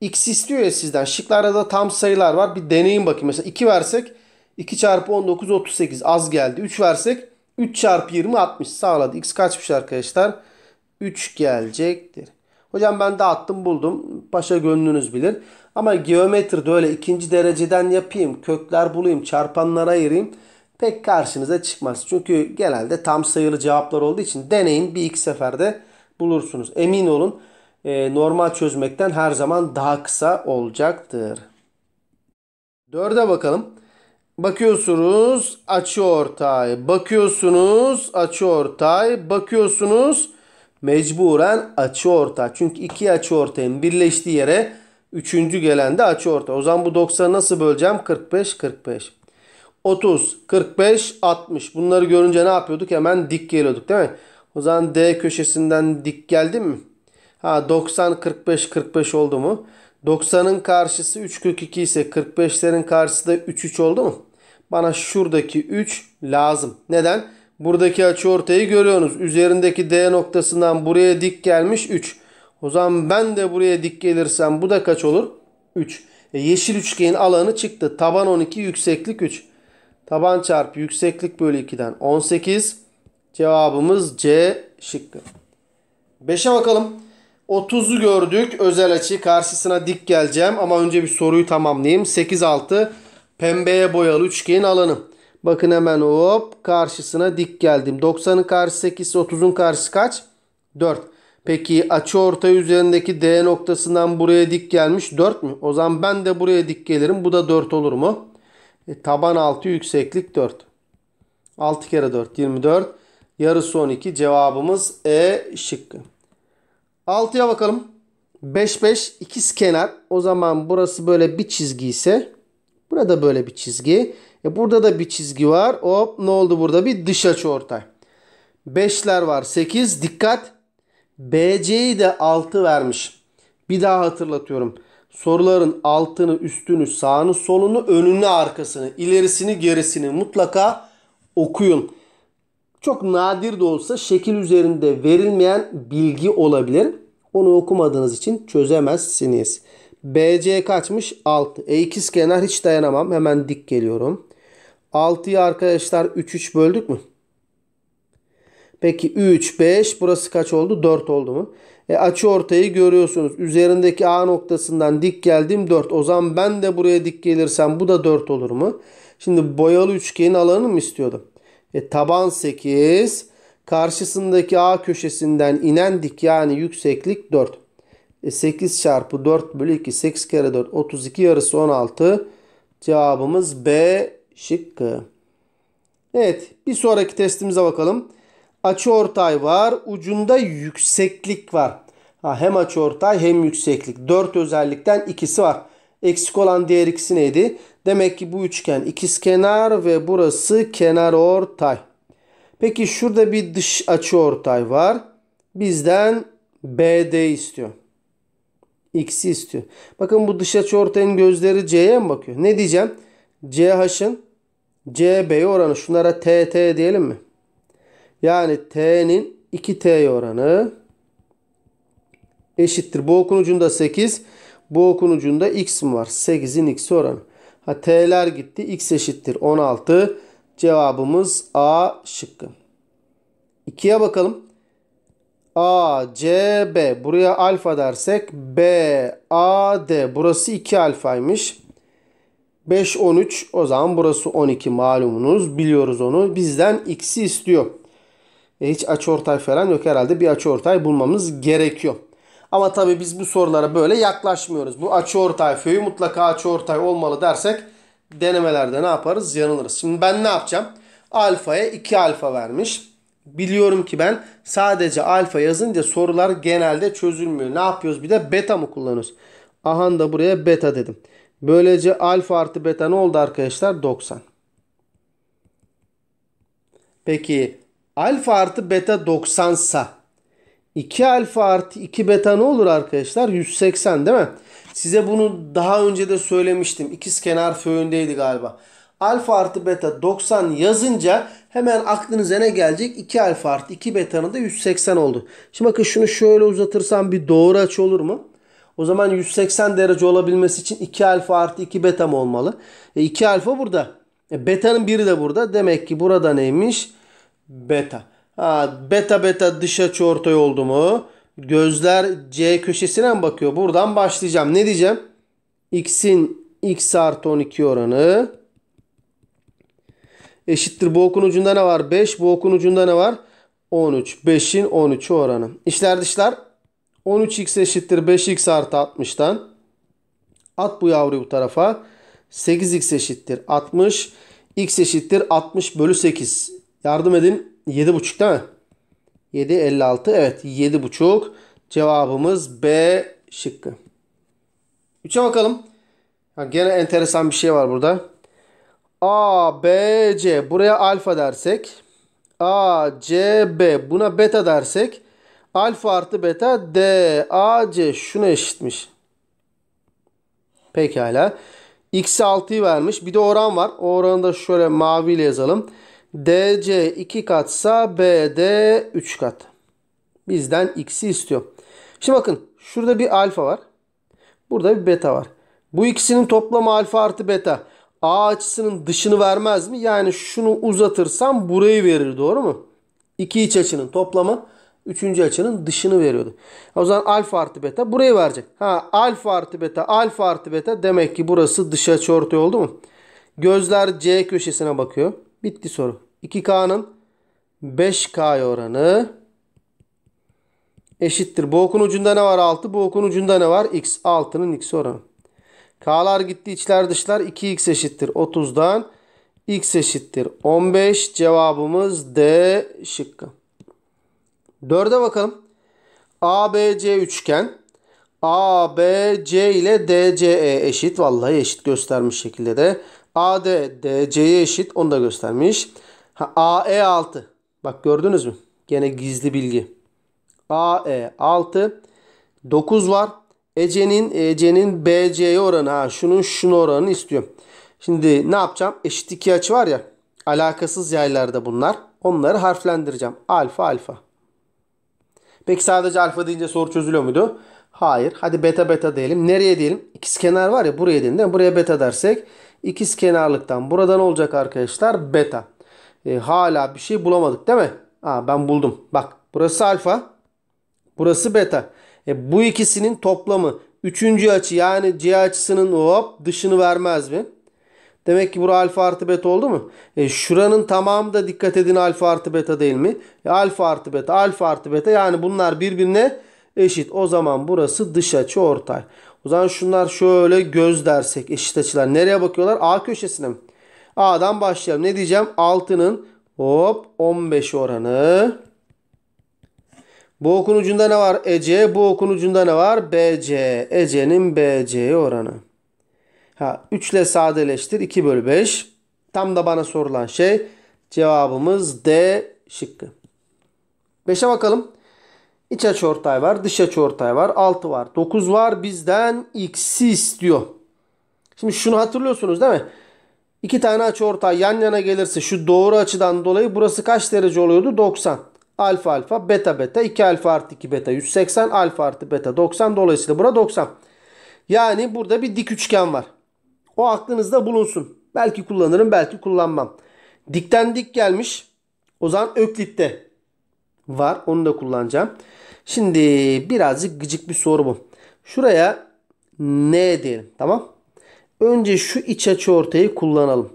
X istiyor ya sizden. Şıklarda da tam sayılar var. Bir deneyin bakayım. Mesela 2 versek 2 çarpı 19 38 az geldi. 3 versek 3 çarpı 20 60 sağladı. X kaçmış arkadaşlar? 3 gelecektir. Hocam ben dağıttım buldum. Paşa gönlünüz bilir. Ama geometride öyle ikinci dereceden yapayım, kökler bulayım, çarpanlara ayırayım pek karşınıza çıkmaz. Çünkü genelde tam sayılı cevaplar olduğu için deneyin bir iki seferde bulursunuz. Emin olun e, normal çözmekten her zaman daha kısa olacaktır. Dörde bakalım. Bakıyorsunuz açı ortay. Bakıyorsunuz açı ortay. Bakıyorsunuz mecburen açı orta. Çünkü iki açı ortayın birleştiği yere üçüncü gelen de açı orta. O zaman bu 90'ı nasıl böleceğim? 45, 45. 30, 45, 60. Bunları görünce ne yapıyorduk? Hemen dik geliyorduk değil mi? O zaman D köşesinden dik geldi mi? Ha 90, 45, 45 oldu mu? 90'ın karşısı 3 kök ise 45'lerin karşısı da 3 3 oldu mu? Bana şuradaki 3 lazım. Neden? Buradaki açı ortayı görüyorsunuz. Üzerindeki D noktasından buraya dik gelmiş 3. O zaman ben de buraya dik gelirsem bu da kaç olur? 3. E yeşil üçgenin alanı çıktı. Taban 12, yükseklik 3. Taban çarpı yükseklik bölü 2'den 18. Cevabımız C şıkkı. 5'e bakalım. 30'u gördük. Özel açı karşısına dik geleceğim ama önce bir soruyu tamamlayayım. 8 6 pembeye boyalı üçgenin alanı. Bakın hemen hop karşısına dik geldim. 90'ın karşı 8 30'un karşı kaç? 4. Peki açı orta üzerindeki D noktasından buraya dik gelmiş 4 mü? O zaman ben de buraya dik gelirim. Bu da 4 olur mu? E, taban 6 yükseklik 4. 6 kere 4 24. Yarısı 12 cevabımız E şıkkı. 6'ya bakalım. 5 5 ikiz kenar. O zaman burası böyle bir çizgi ise burada böyle bir çizgi. E burada da bir çizgi var. Hop ne oldu burada? Bir dış açı ortay. 5'ler var. 8 dikkat. BC'yi de 6 vermiş. Bir daha hatırlatıyorum. Soruların altını, üstünü, sağını, solunu, önünü, arkasını, ilerisini, gerisini mutlaka okuyun. Çok nadir de olsa şekil üzerinde verilmeyen bilgi olabilir. Onu okumadığınız için çözemezsiniz. BC kaçmış? 6. E ikiz kenar hiç dayanamam. Hemen dik geliyorum. 6'yı arkadaşlar 3 3 böldük mü? Peki 3 5 burası kaç oldu? 4 oldu mu? E, açı ortayı görüyorsunuz. Üzerindeki A noktasından dik geldim 4. O zaman ben de buraya dik gelirsem bu da 4 olur mu? Şimdi boyalı üçgenin alanını mı istiyordum? E, taban 8. Karşısındaki A köşesinden inen dik yani yükseklik 4. E, 8 çarpı 4 bölü 2 8 kere 4 32 yarısı 16. Cevabımız B şıkkı. Evet bir sonraki testimize bakalım. Açı ortay var. Ucunda yükseklik var. Ha, hem açı ortay hem yükseklik. 4 özellikten ikisi var. Eksik olan diğer ikisi neydi? Demek ki bu üçgen ikiz kenar ve burası kenar ortay. Peki şurada bir dış açı ortay var. Bizden BD istiyor. X'i istiyor. Bakın bu dış açı ortayın gözleri C'ye mi bakıyor? Ne diyeceğim? CH'ın CB'ye oranı şunlara TT diyelim mi? Yani T'nin 2T'ye oranı eşittir. Bu okunucunda 8. Bu okunucunda X mi var? 8'in X oranı. Ha, T'ler gitti. X eşittir 16. Cevabımız A şıkkı. 2'ye bakalım. A, C, B. Buraya alfa dersek B, A, D. Burası 2 alfaymış. 5, 13 o zaman burası 12 malumunuz biliyoruz onu. Bizden x'i istiyor. E hiç açıortay falan yok herhalde bir açıortay bulmamız gerekiyor. Ama tabi biz bu sorulara böyle yaklaşmıyoruz. Bu açıortay föyü mutlaka açıortay olmalı dersek denemelerde ne yaparız? Yanılırız. Şimdi ben ne yapacağım? Alfa'ya 2 alfa vermiş. Biliyorum ki ben sadece alfa yazınca sorular genelde çözülmüyor. Ne yapıyoruz? Bir de beta mı kullanıyoruz? Aha da buraya beta dedim. Böylece alfa artı beta ne oldu arkadaşlar? 90. Peki alfa artı beta 90 sa 2 alfa artı 2 beta ne olur arkadaşlar? 180 değil mi? Size bunu daha önce de söylemiştim. İkiz kenar föğündeydi galiba. Alfa artı beta 90 yazınca hemen aklınıza ne gelecek? 2 alfa artı 2 betanın da 180 oldu. Şimdi bakın şunu şöyle uzatırsam bir doğru açı olur mu? O zaman 180 derece olabilmesi için 2 alfa artı 2 beta mı olmalı? E 2 alfa burada. E beta'nın biri de burada. Demek ki burada neymiş? Beta. Ha, beta beta dış açı ortay oldu mu? Gözler C köşesine mi bakıyor? Buradan başlayacağım. Ne diyeceğim? X'in X artı 12 oranı eşittir. Bu okun ucunda ne var? 5. Bu okun ucunda ne var? 13. 5'in 13 oranı. İşler dışlar 13x eşittir 5x artı 60'tan. At bu yavruyu bu tarafa. 8x eşittir 60. x eşittir 60 bölü 8. Yardım edin. 7 buçuk değil mi? 7, 56. Evet 7 buçuk Cevabımız B şıkkı. 3'e bakalım. Ya gene enteresan bir şey var burada. A, B, C. Buraya alfa dersek. A, C, B. Buna beta dersek. Alfa artı beta D A C şuna eşitmiş. Pekala. X'e 6'yı vermiş. Bir de oran var. O oranı da şöyle maviyle yazalım. DC 2 katsa BD 3 kat. Bizden X'i istiyor. Şimdi bakın. Şurada bir alfa var. Burada bir beta var. Bu ikisinin toplamı alfa artı beta. A açısının dışını vermez mi? Yani şunu uzatırsam burayı verir doğru mu? İki iç açının toplamı Üçüncü açının dışını veriyordu. O zaman alfa artı beta burayı verecek. Ha alfa artı beta alfa artı beta demek ki burası dış açı ortaya oldu mu? Gözler C köşesine bakıyor. Bitti soru. 2K'nın 5K oranı eşittir. Bu okun ucunda ne var 6? Bu okun ucunda ne var? X. 6'nın X oranı. K'lar gitti içler dışlar 2X eşittir. 30'dan X eşittir. 15 cevabımız D şıkkı. Dörde bakalım. ABC üçgen. ABC ile DCE eşit. Vallahi eşit göstermiş şekilde de. AD DC'ye eşit. Onu da göstermiş. AE 6. Bak gördünüz mü? Gene gizli bilgi. AE 6. 9 var. Ece'nin Ece'nin BC'ye oranı. Ha, şunun şunun oranını istiyorum. Şimdi ne yapacağım? Eşit iki açı var ya. Alakasız yaylarda bunlar. Onları harflendireceğim. Alfa alfa. Peki sadece alfa deyince soru çözülüyor muydu? Hayır. Hadi beta beta diyelim. Nereye diyelim? İkiz kenar var ya buraya diyelim değil mi? Buraya beta dersek ikiz kenarlıktan buradan olacak arkadaşlar beta. E, hala bir şey bulamadık değil mi? Aa, ben buldum. Bak burası alfa. Burası beta. E, bu ikisinin toplamı üçüncü açı yani C açısının hop dışını vermez mi? Demek ki bura alfa artı beta oldu mu? E, şuranın tamamı da dikkat edin alfa artı beta değil mi? E, alfa artı beta, alfa artı beta yani bunlar birbirine eşit. O zaman burası dış açı ortay. O zaman şunlar şöyle göz dersek eşit açılar. Nereye bakıyorlar? A köşesine mi? A'dan başlayalım. Ne diyeceğim? 6'nın hop 15 oranı. Bu okun ucunda ne var? Ece. Bu okun ucunda ne var? BC. Ece'nin BC oranı. Ha, 3 ile sadeleştir 2 bölü 5. Tam da bana sorulan şey cevabımız D şıkkı. 5'e bakalım. İç açı ortay var, dış açı ortay var, 6 var, 9 var. Bizden x'i istiyor. Şimdi şunu hatırlıyorsunuz değil mi? İki tane açı ortay yan yana gelirse şu doğru açıdan dolayı burası kaç derece oluyordu? 90. Alfa alfa beta beta 2 alfa artı 2 beta 180 alfa artı beta 90 dolayısıyla bura 90. Yani burada bir dik üçgen var. O aklınızda bulunsun. Belki kullanırım belki kullanmam. Dikten dik gelmiş. O zaman öklitte var. Onu da kullanacağım. Şimdi birazcık gıcık bir soru bu. Şuraya N diyelim. Tamam. Önce şu iç açı ortayı kullanalım.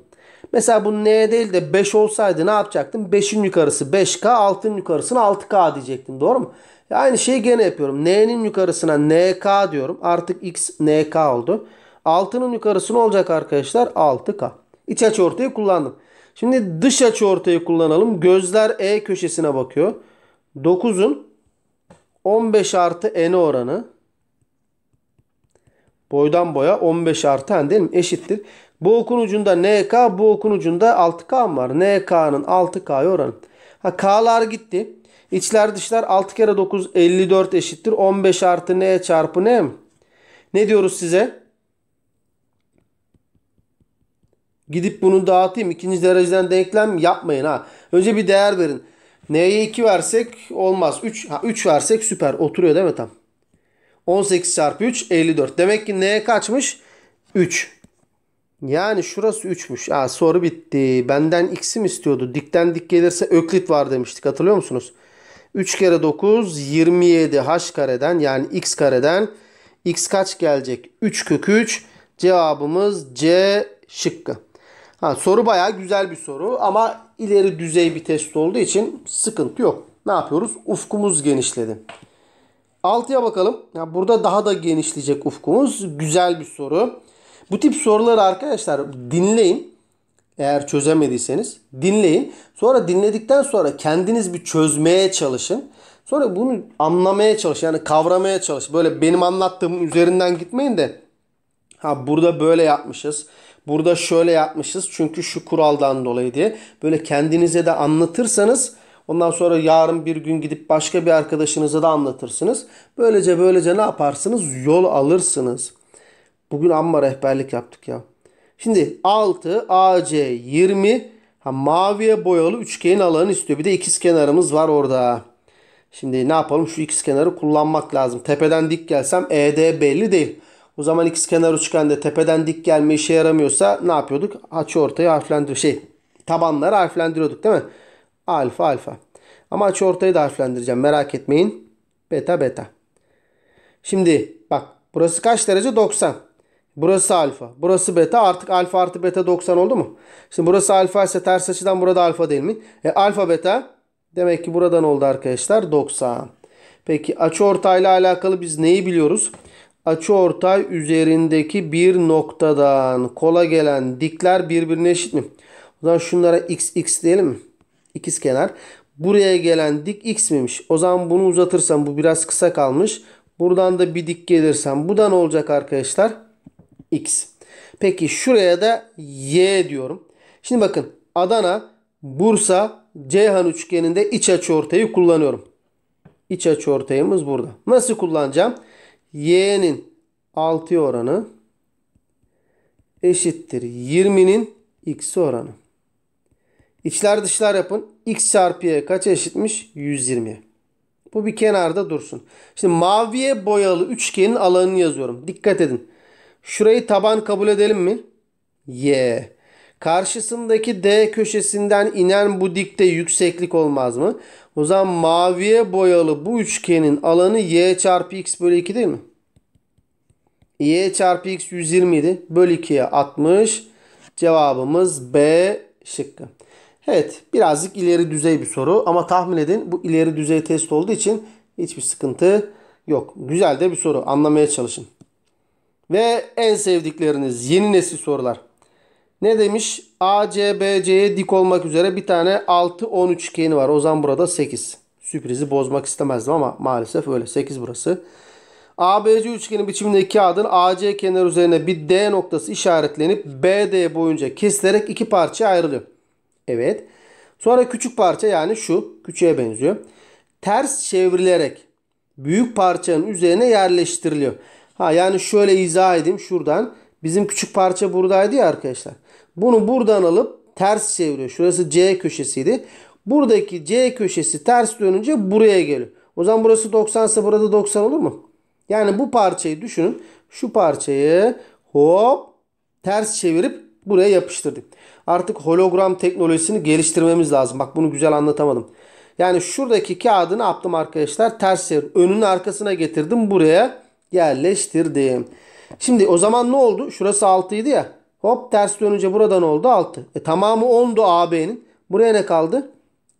Mesela bu N değil de 5 olsaydı ne yapacaktım? 5'in yukarısı 5K, 6'nın yukarısını 6K diyecektim. Doğru mu? aynı şeyi gene yapıyorum. N'nin yukarısına NK diyorum. Artık X NK oldu. 6'nın yukarısı ne olacak arkadaşlar? 6K. İç açı ortayı kullandım. Şimdi dış açı ortayı kullanalım. Gözler E köşesine bakıyor. 9'un 15 artı N oranı boydan boya 15 artı N değil mi? Eşittir. Bu okun ucunda NK, bu okun ucunda 6K var. NK'nın 6K'ya oranı. Ha K'lar gitti. İçler dışlar 6 kere 9 54 eşittir. 15 artı N çarpı N Ne diyoruz size? Gidip bunu dağıtayım. İkinci dereceden denklem yapmayın ha. Önce bir değer verin. N'ye 2 versek olmaz. 3, ha, 3 versek süper. Oturuyor değil mi tam? 18 çarpı 3 54. Demek ki N'ye kaçmış? 3. Yani şurası 3'müş. Ha, soru bitti. Benden x'i mi istiyordu? Dikten dik gelirse öklit var demiştik. Hatırlıyor musunuz? 3 kere 9 27 h kareden yani x kareden x kaç gelecek? 3 kök 3 cevabımız C şıkkı. Ha, soru baya güzel bir soru ama ileri düzey bir test olduğu için sıkıntı yok. Ne yapıyoruz? Ufkumuz genişledi. Altıya bakalım. Ya burada daha da genişleyecek ufkumuz. Güzel bir soru. Bu tip soruları arkadaşlar dinleyin. Eğer çözemediyseniz dinleyin. Sonra dinledikten sonra kendiniz bir çözmeye çalışın. Sonra bunu anlamaya çalış. Yani kavramaya çalış. Böyle benim anlattığım üzerinden gitmeyin de ha burada böyle yapmışız. Burada şöyle yapmışız çünkü şu kuraldan dolayı diye. Böyle kendinize de anlatırsanız ondan sonra yarın bir gün gidip başka bir arkadaşınıza da anlatırsınız. Böylece böylece ne yaparsınız? Yol alırsınız. Bugün amma rehberlik yaptık ya. Şimdi 6 AC 20 ha, maviye boyalı üçgenin alanı istiyor. Bir de ikiz kenarımız var orada. Şimdi ne yapalım? Şu ikiz kenarı kullanmak lazım. Tepeden dik gelsem ED belli değil. O zaman ikiz kenar üçgende tepeden dik gelme işe yaramıyorsa ne yapıyorduk? Açı ortayı harflendir şey tabanları harflendiriyorduk değil mi? Alfa alfa. Ama açı ortayı da harflendireceğim merak etmeyin. Beta beta. Şimdi bak burası kaç derece? 90. Burası alfa. Burası beta. Artık alfa artı beta 90 oldu mu? Şimdi burası alfa ise ters açıdan burada alfa değil mi? E, alfa beta demek ki buradan oldu arkadaşlar 90. Peki açı ortayla alakalı biz neyi biliyoruz? açıortay üzerindeki bir noktadan kola gelen dikler birbirine eşit mi? O zaman şunlara x x diyelim mi? İkiz kenar. Buraya gelen dik x miymiş? O zaman bunu uzatırsam bu biraz kısa kalmış. Buradan da bir dik gelirsem bu da ne olacak arkadaşlar? X. Peki şuraya da y diyorum. Şimdi bakın Adana, Bursa, Ceyhan üçgeninde iç açı ortayı kullanıyorum. İç açı ortayımız burada. Nasıl kullanacağım? y'nin 6 oranı eşittir 20'nin x oranı. İçler dışlar yapın. x çarpı y kaç eşitmiş? 120. Bu bir kenarda dursun. Şimdi maviye boyalı üçgenin alanını yazıyorum. Dikkat edin. Şurayı taban kabul edelim mi? Y. Karşısındaki D köşesinden inen bu dikte yükseklik olmaz mı? O zaman maviye boyalı bu üçgenin alanı y çarpı x bölü 2 değil mi? y çarpı x 120 idi. Bölü 2'ye 60. Cevabımız B şıkkı. Evet birazcık ileri düzey bir soru ama tahmin edin bu ileri düzey test olduğu için hiçbir sıkıntı yok. Güzel de bir soru anlamaya çalışın. Ve en sevdikleriniz yeni nesil sorular. Ne demiş? ACBC'ye dik olmak üzere bir tane 6 10 üçgeni var. O zaman burada 8. Sürprizi bozmak istemezdim ama maalesef öyle 8 burası. ABC üçgeni biçimindeki kağıdın AC kenar üzerine bir D noktası işaretlenip BD boyunca kesilerek iki parçaya ayrılıyor. Evet. Sonra küçük parça yani şu küçüğe benziyor. Ters çevrilerek büyük parçanın üzerine yerleştiriliyor. Ha yani şöyle izah edeyim şuradan. Bizim küçük parça buradaydı ya arkadaşlar. Bunu buradan alıp ters çeviriyor. Şurası C köşesiydi. Buradaki C köşesi ters dönünce buraya geliyor. O zaman burası 90 ise burada 90 olur mu? Yani bu parçayı düşünün. Şu parçayı hop ters çevirip buraya yapıştırdık. Artık hologram teknolojisini geliştirmemiz lazım. Bak bunu güzel anlatamadım. Yani şuradaki kağıdı ne yaptım arkadaşlar? Ters çevir. Önünün arkasına getirdim. Buraya yerleştirdim. Şimdi o zaman ne oldu? Şurası 6 idi ya. Hop ters dönünce buradan oldu 6. E, tamamı 10'du AB'nin. Buraya ne kaldı?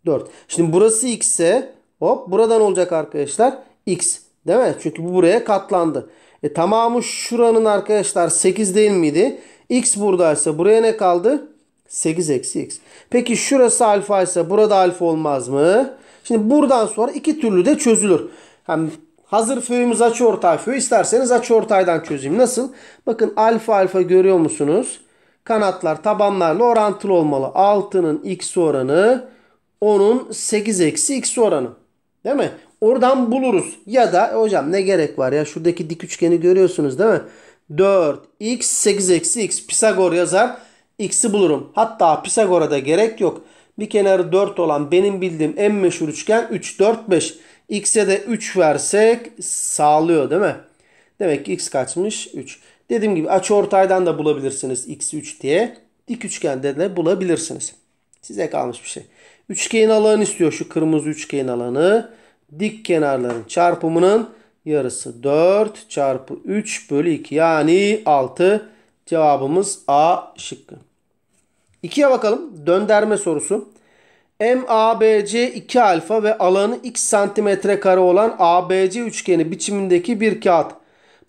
4. Şimdi burası x ise hop buradan olacak arkadaşlar x. Değil mi? Çünkü bu buraya katlandı. E, tamamı şuranın arkadaşlar 8 değil miydi? X buradaysa buraya ne kaldı? 8 eksi x. Peki şurası alfa ise burada alfa olmaz mı? Şimdi buradan sonra iki türlü de çözülür. Hem Hazır föyümüz açıortay föy. İsterseniz ortaydan çözeyim. Nasıl? Bakın alfa alfa görüyor musunuz? Kanatlar tabanlarla orantılı olmalı. 6'nın x oranı 10'un 8 eksi x oranı. Değil mi? Oradan buluruz. Ya da e hocam ne gerek var ya şuradaki dik üçgeni görüyorsunuz değil mi? 4 x 8 eksi x Pisagor yazar. X'i bulurum. Hatta Pisagor'a da gerek yok. Bir kenarı 4 olan benim bildiğim en meşhur üçgen 3 4 5. X'e de 3 versek sağlıyor değil mi? Demek ki X kaçmış? 3. Dediğim gibi açı ortaydan da bulabilirsiniz X 3 diye. Dik üçgende de bulabilirsiniz. Size kalmış bir şey. Üçgenin alanı istiyor şu kırmızı üçgenin alanı. Dik kenarların çarpımının yarısı 4 çarpı 3 bölü 2 yani 6 cevabımız A şıkkı. 2'ye bakalım. Dönderme sorusu. MABC 2 alfa ve alanı x santimetre kare olan ABC üçgeni biçimindeki bir kağıt.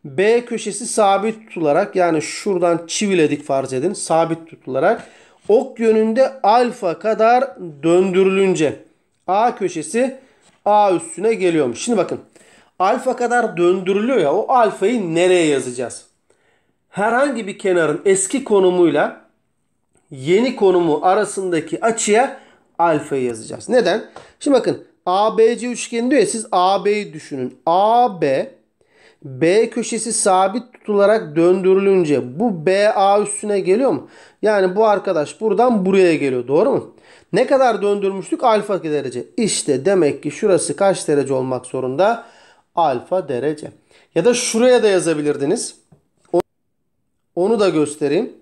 B köşesi sabit tutularak yani şuradan çiviledik farz edin sabit tutularak ok yönünde alfa kadar döndürülünce A köşesi A üstüne geliyormuş. Şimdi bakın alfa kadar döndürülüyor ya o alfayı nereye yazacağız? Herhangi bir kenarın eski konumuyla yeni konumu arasındaki açıya alfayı yazacağız. Neden? Şimdi bakın ABC üçgeni diyor ya siz AB'yi düşünün. AB B köşesi sabit tutularak döndürülünce bu BA üstüne geliyor mu? Yani bu arkadaş buradan buraya geliyor. Doğru mu? Ne kadar döndürmüştük? Alfa derece. İşte demek ki şurası kaç derece olmak zorunda? Alfa derece. Ya da şuraya da yazabilirdiniz. Onu da göstereyim.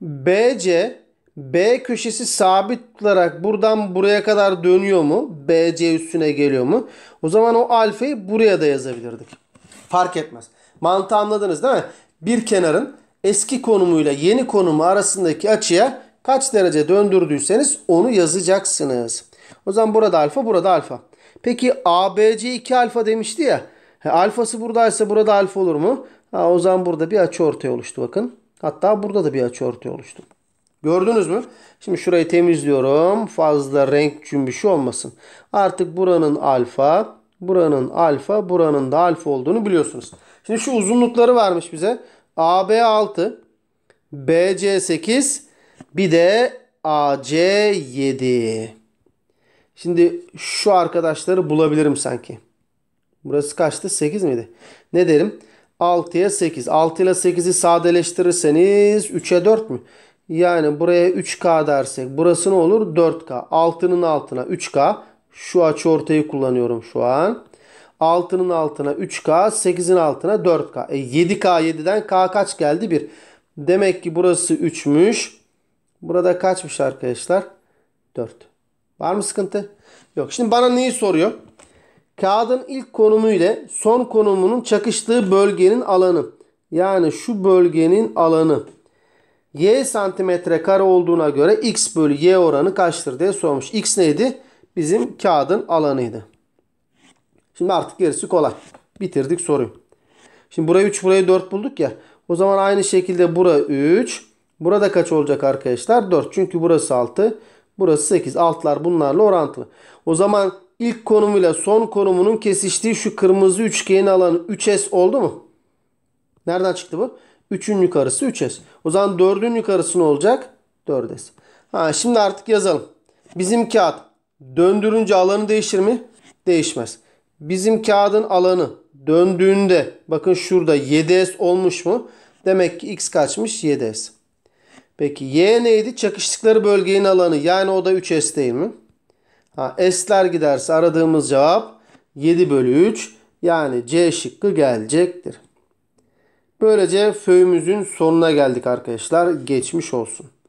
BC B köşesi sabit tutarak buradan buraya kadar dönüyor mu? BC üstüne geliyor mu? O zaman o alfayı buraya da yazabilirdik. Fark etmez. Mantığı anladınız değil mi? Bir kenarın eski konumuyla yeni konumu arasındaki açıya kaç derece döndürdüyseniz onu yazacaksınız. O zaman burada alfa, burada alfa. Peki ABC 2 alfa demişti ya. He, alfası buradaysa burada alfa olur mu? Ha, o zaman burada bir açı ortaya oluştu bakın. Hatta burada da bir açı ortaya oluştu. Gördünüz mü? Şimdi şurayı temizliyorum. Fazla renk cümbüşü olmasın. Artık buranın alfa, buranın alfa, buranın da alfa olduğunu biliyorsunuz. Şimdi şu uzunlukları vermiş bize. AB 6, BC 8, bir de AC 7. Şimdi şu arkadaşları bulabilirim sanki. Burası kaçtı? 8 miydi? Ne derim? 6'ya 8. 6 ile 8'i sadeleştirirseniz 3'e 4 mü? Yani buraya 3K dersek burası ne olur? 4K. 6'nın altına 3K. Şu açı ortayı kullanıyorum şu an. 6'nın altına 3K, 8'in altına 4K. E 7K 7'den K kaç geldi? 1. Demek ki burası 3'müş. Burada kaçmış arkadaşlar? 4. Var mı sıkıntı? Yok. Şimdi bana neyi soruyor? Kağıdın ilk konumu ile son konumunun çakıştığı bölgenin alanı. Yani şu bölgenin alanı y santimetre kare olduğuna göre x bölü y oranı kaçtır diye sormuş. x neydi? Bizim kağıdın alanıydı. Şimdi artık gerisi kolay. Bitirdik soruyu. Şimdi burayı 3 burayı 4 bulduk ya. O zaman aynı şekilde bura 3. Burada kaç olacak arkadaşlar? 4. Çünkü burası 6. Burası 8. Altlar bunlarla orantılı. O zaman ilk konumuyla son konumunun kesiştiği şu kırmızı üçgenin alanı 3S oldu mu? Nereden çıktı bu? 3'ün yukarısı 3s. O zaman 4'ün yukarısı ne olacak? 4s. Ha, şimdi artık yazalım. Bizim kağıt döndürünce alanı değişir mi? Değişmez. Bizim kağıdın alanı döndüğünde bakın şurada 7s olmuş mu? Demek ki x kaçmış? 7s. Peki y neydi? Çakıştıkları bölgenin alanı. Yani o da 3s değil mi? Ha, s'ler giderse aradığımız cevap 7 bölü 3. Yani C şıkkı gelecektir. Böylece föyümüzün sonuna geldik arkadaşlar. Geçmiş olsun.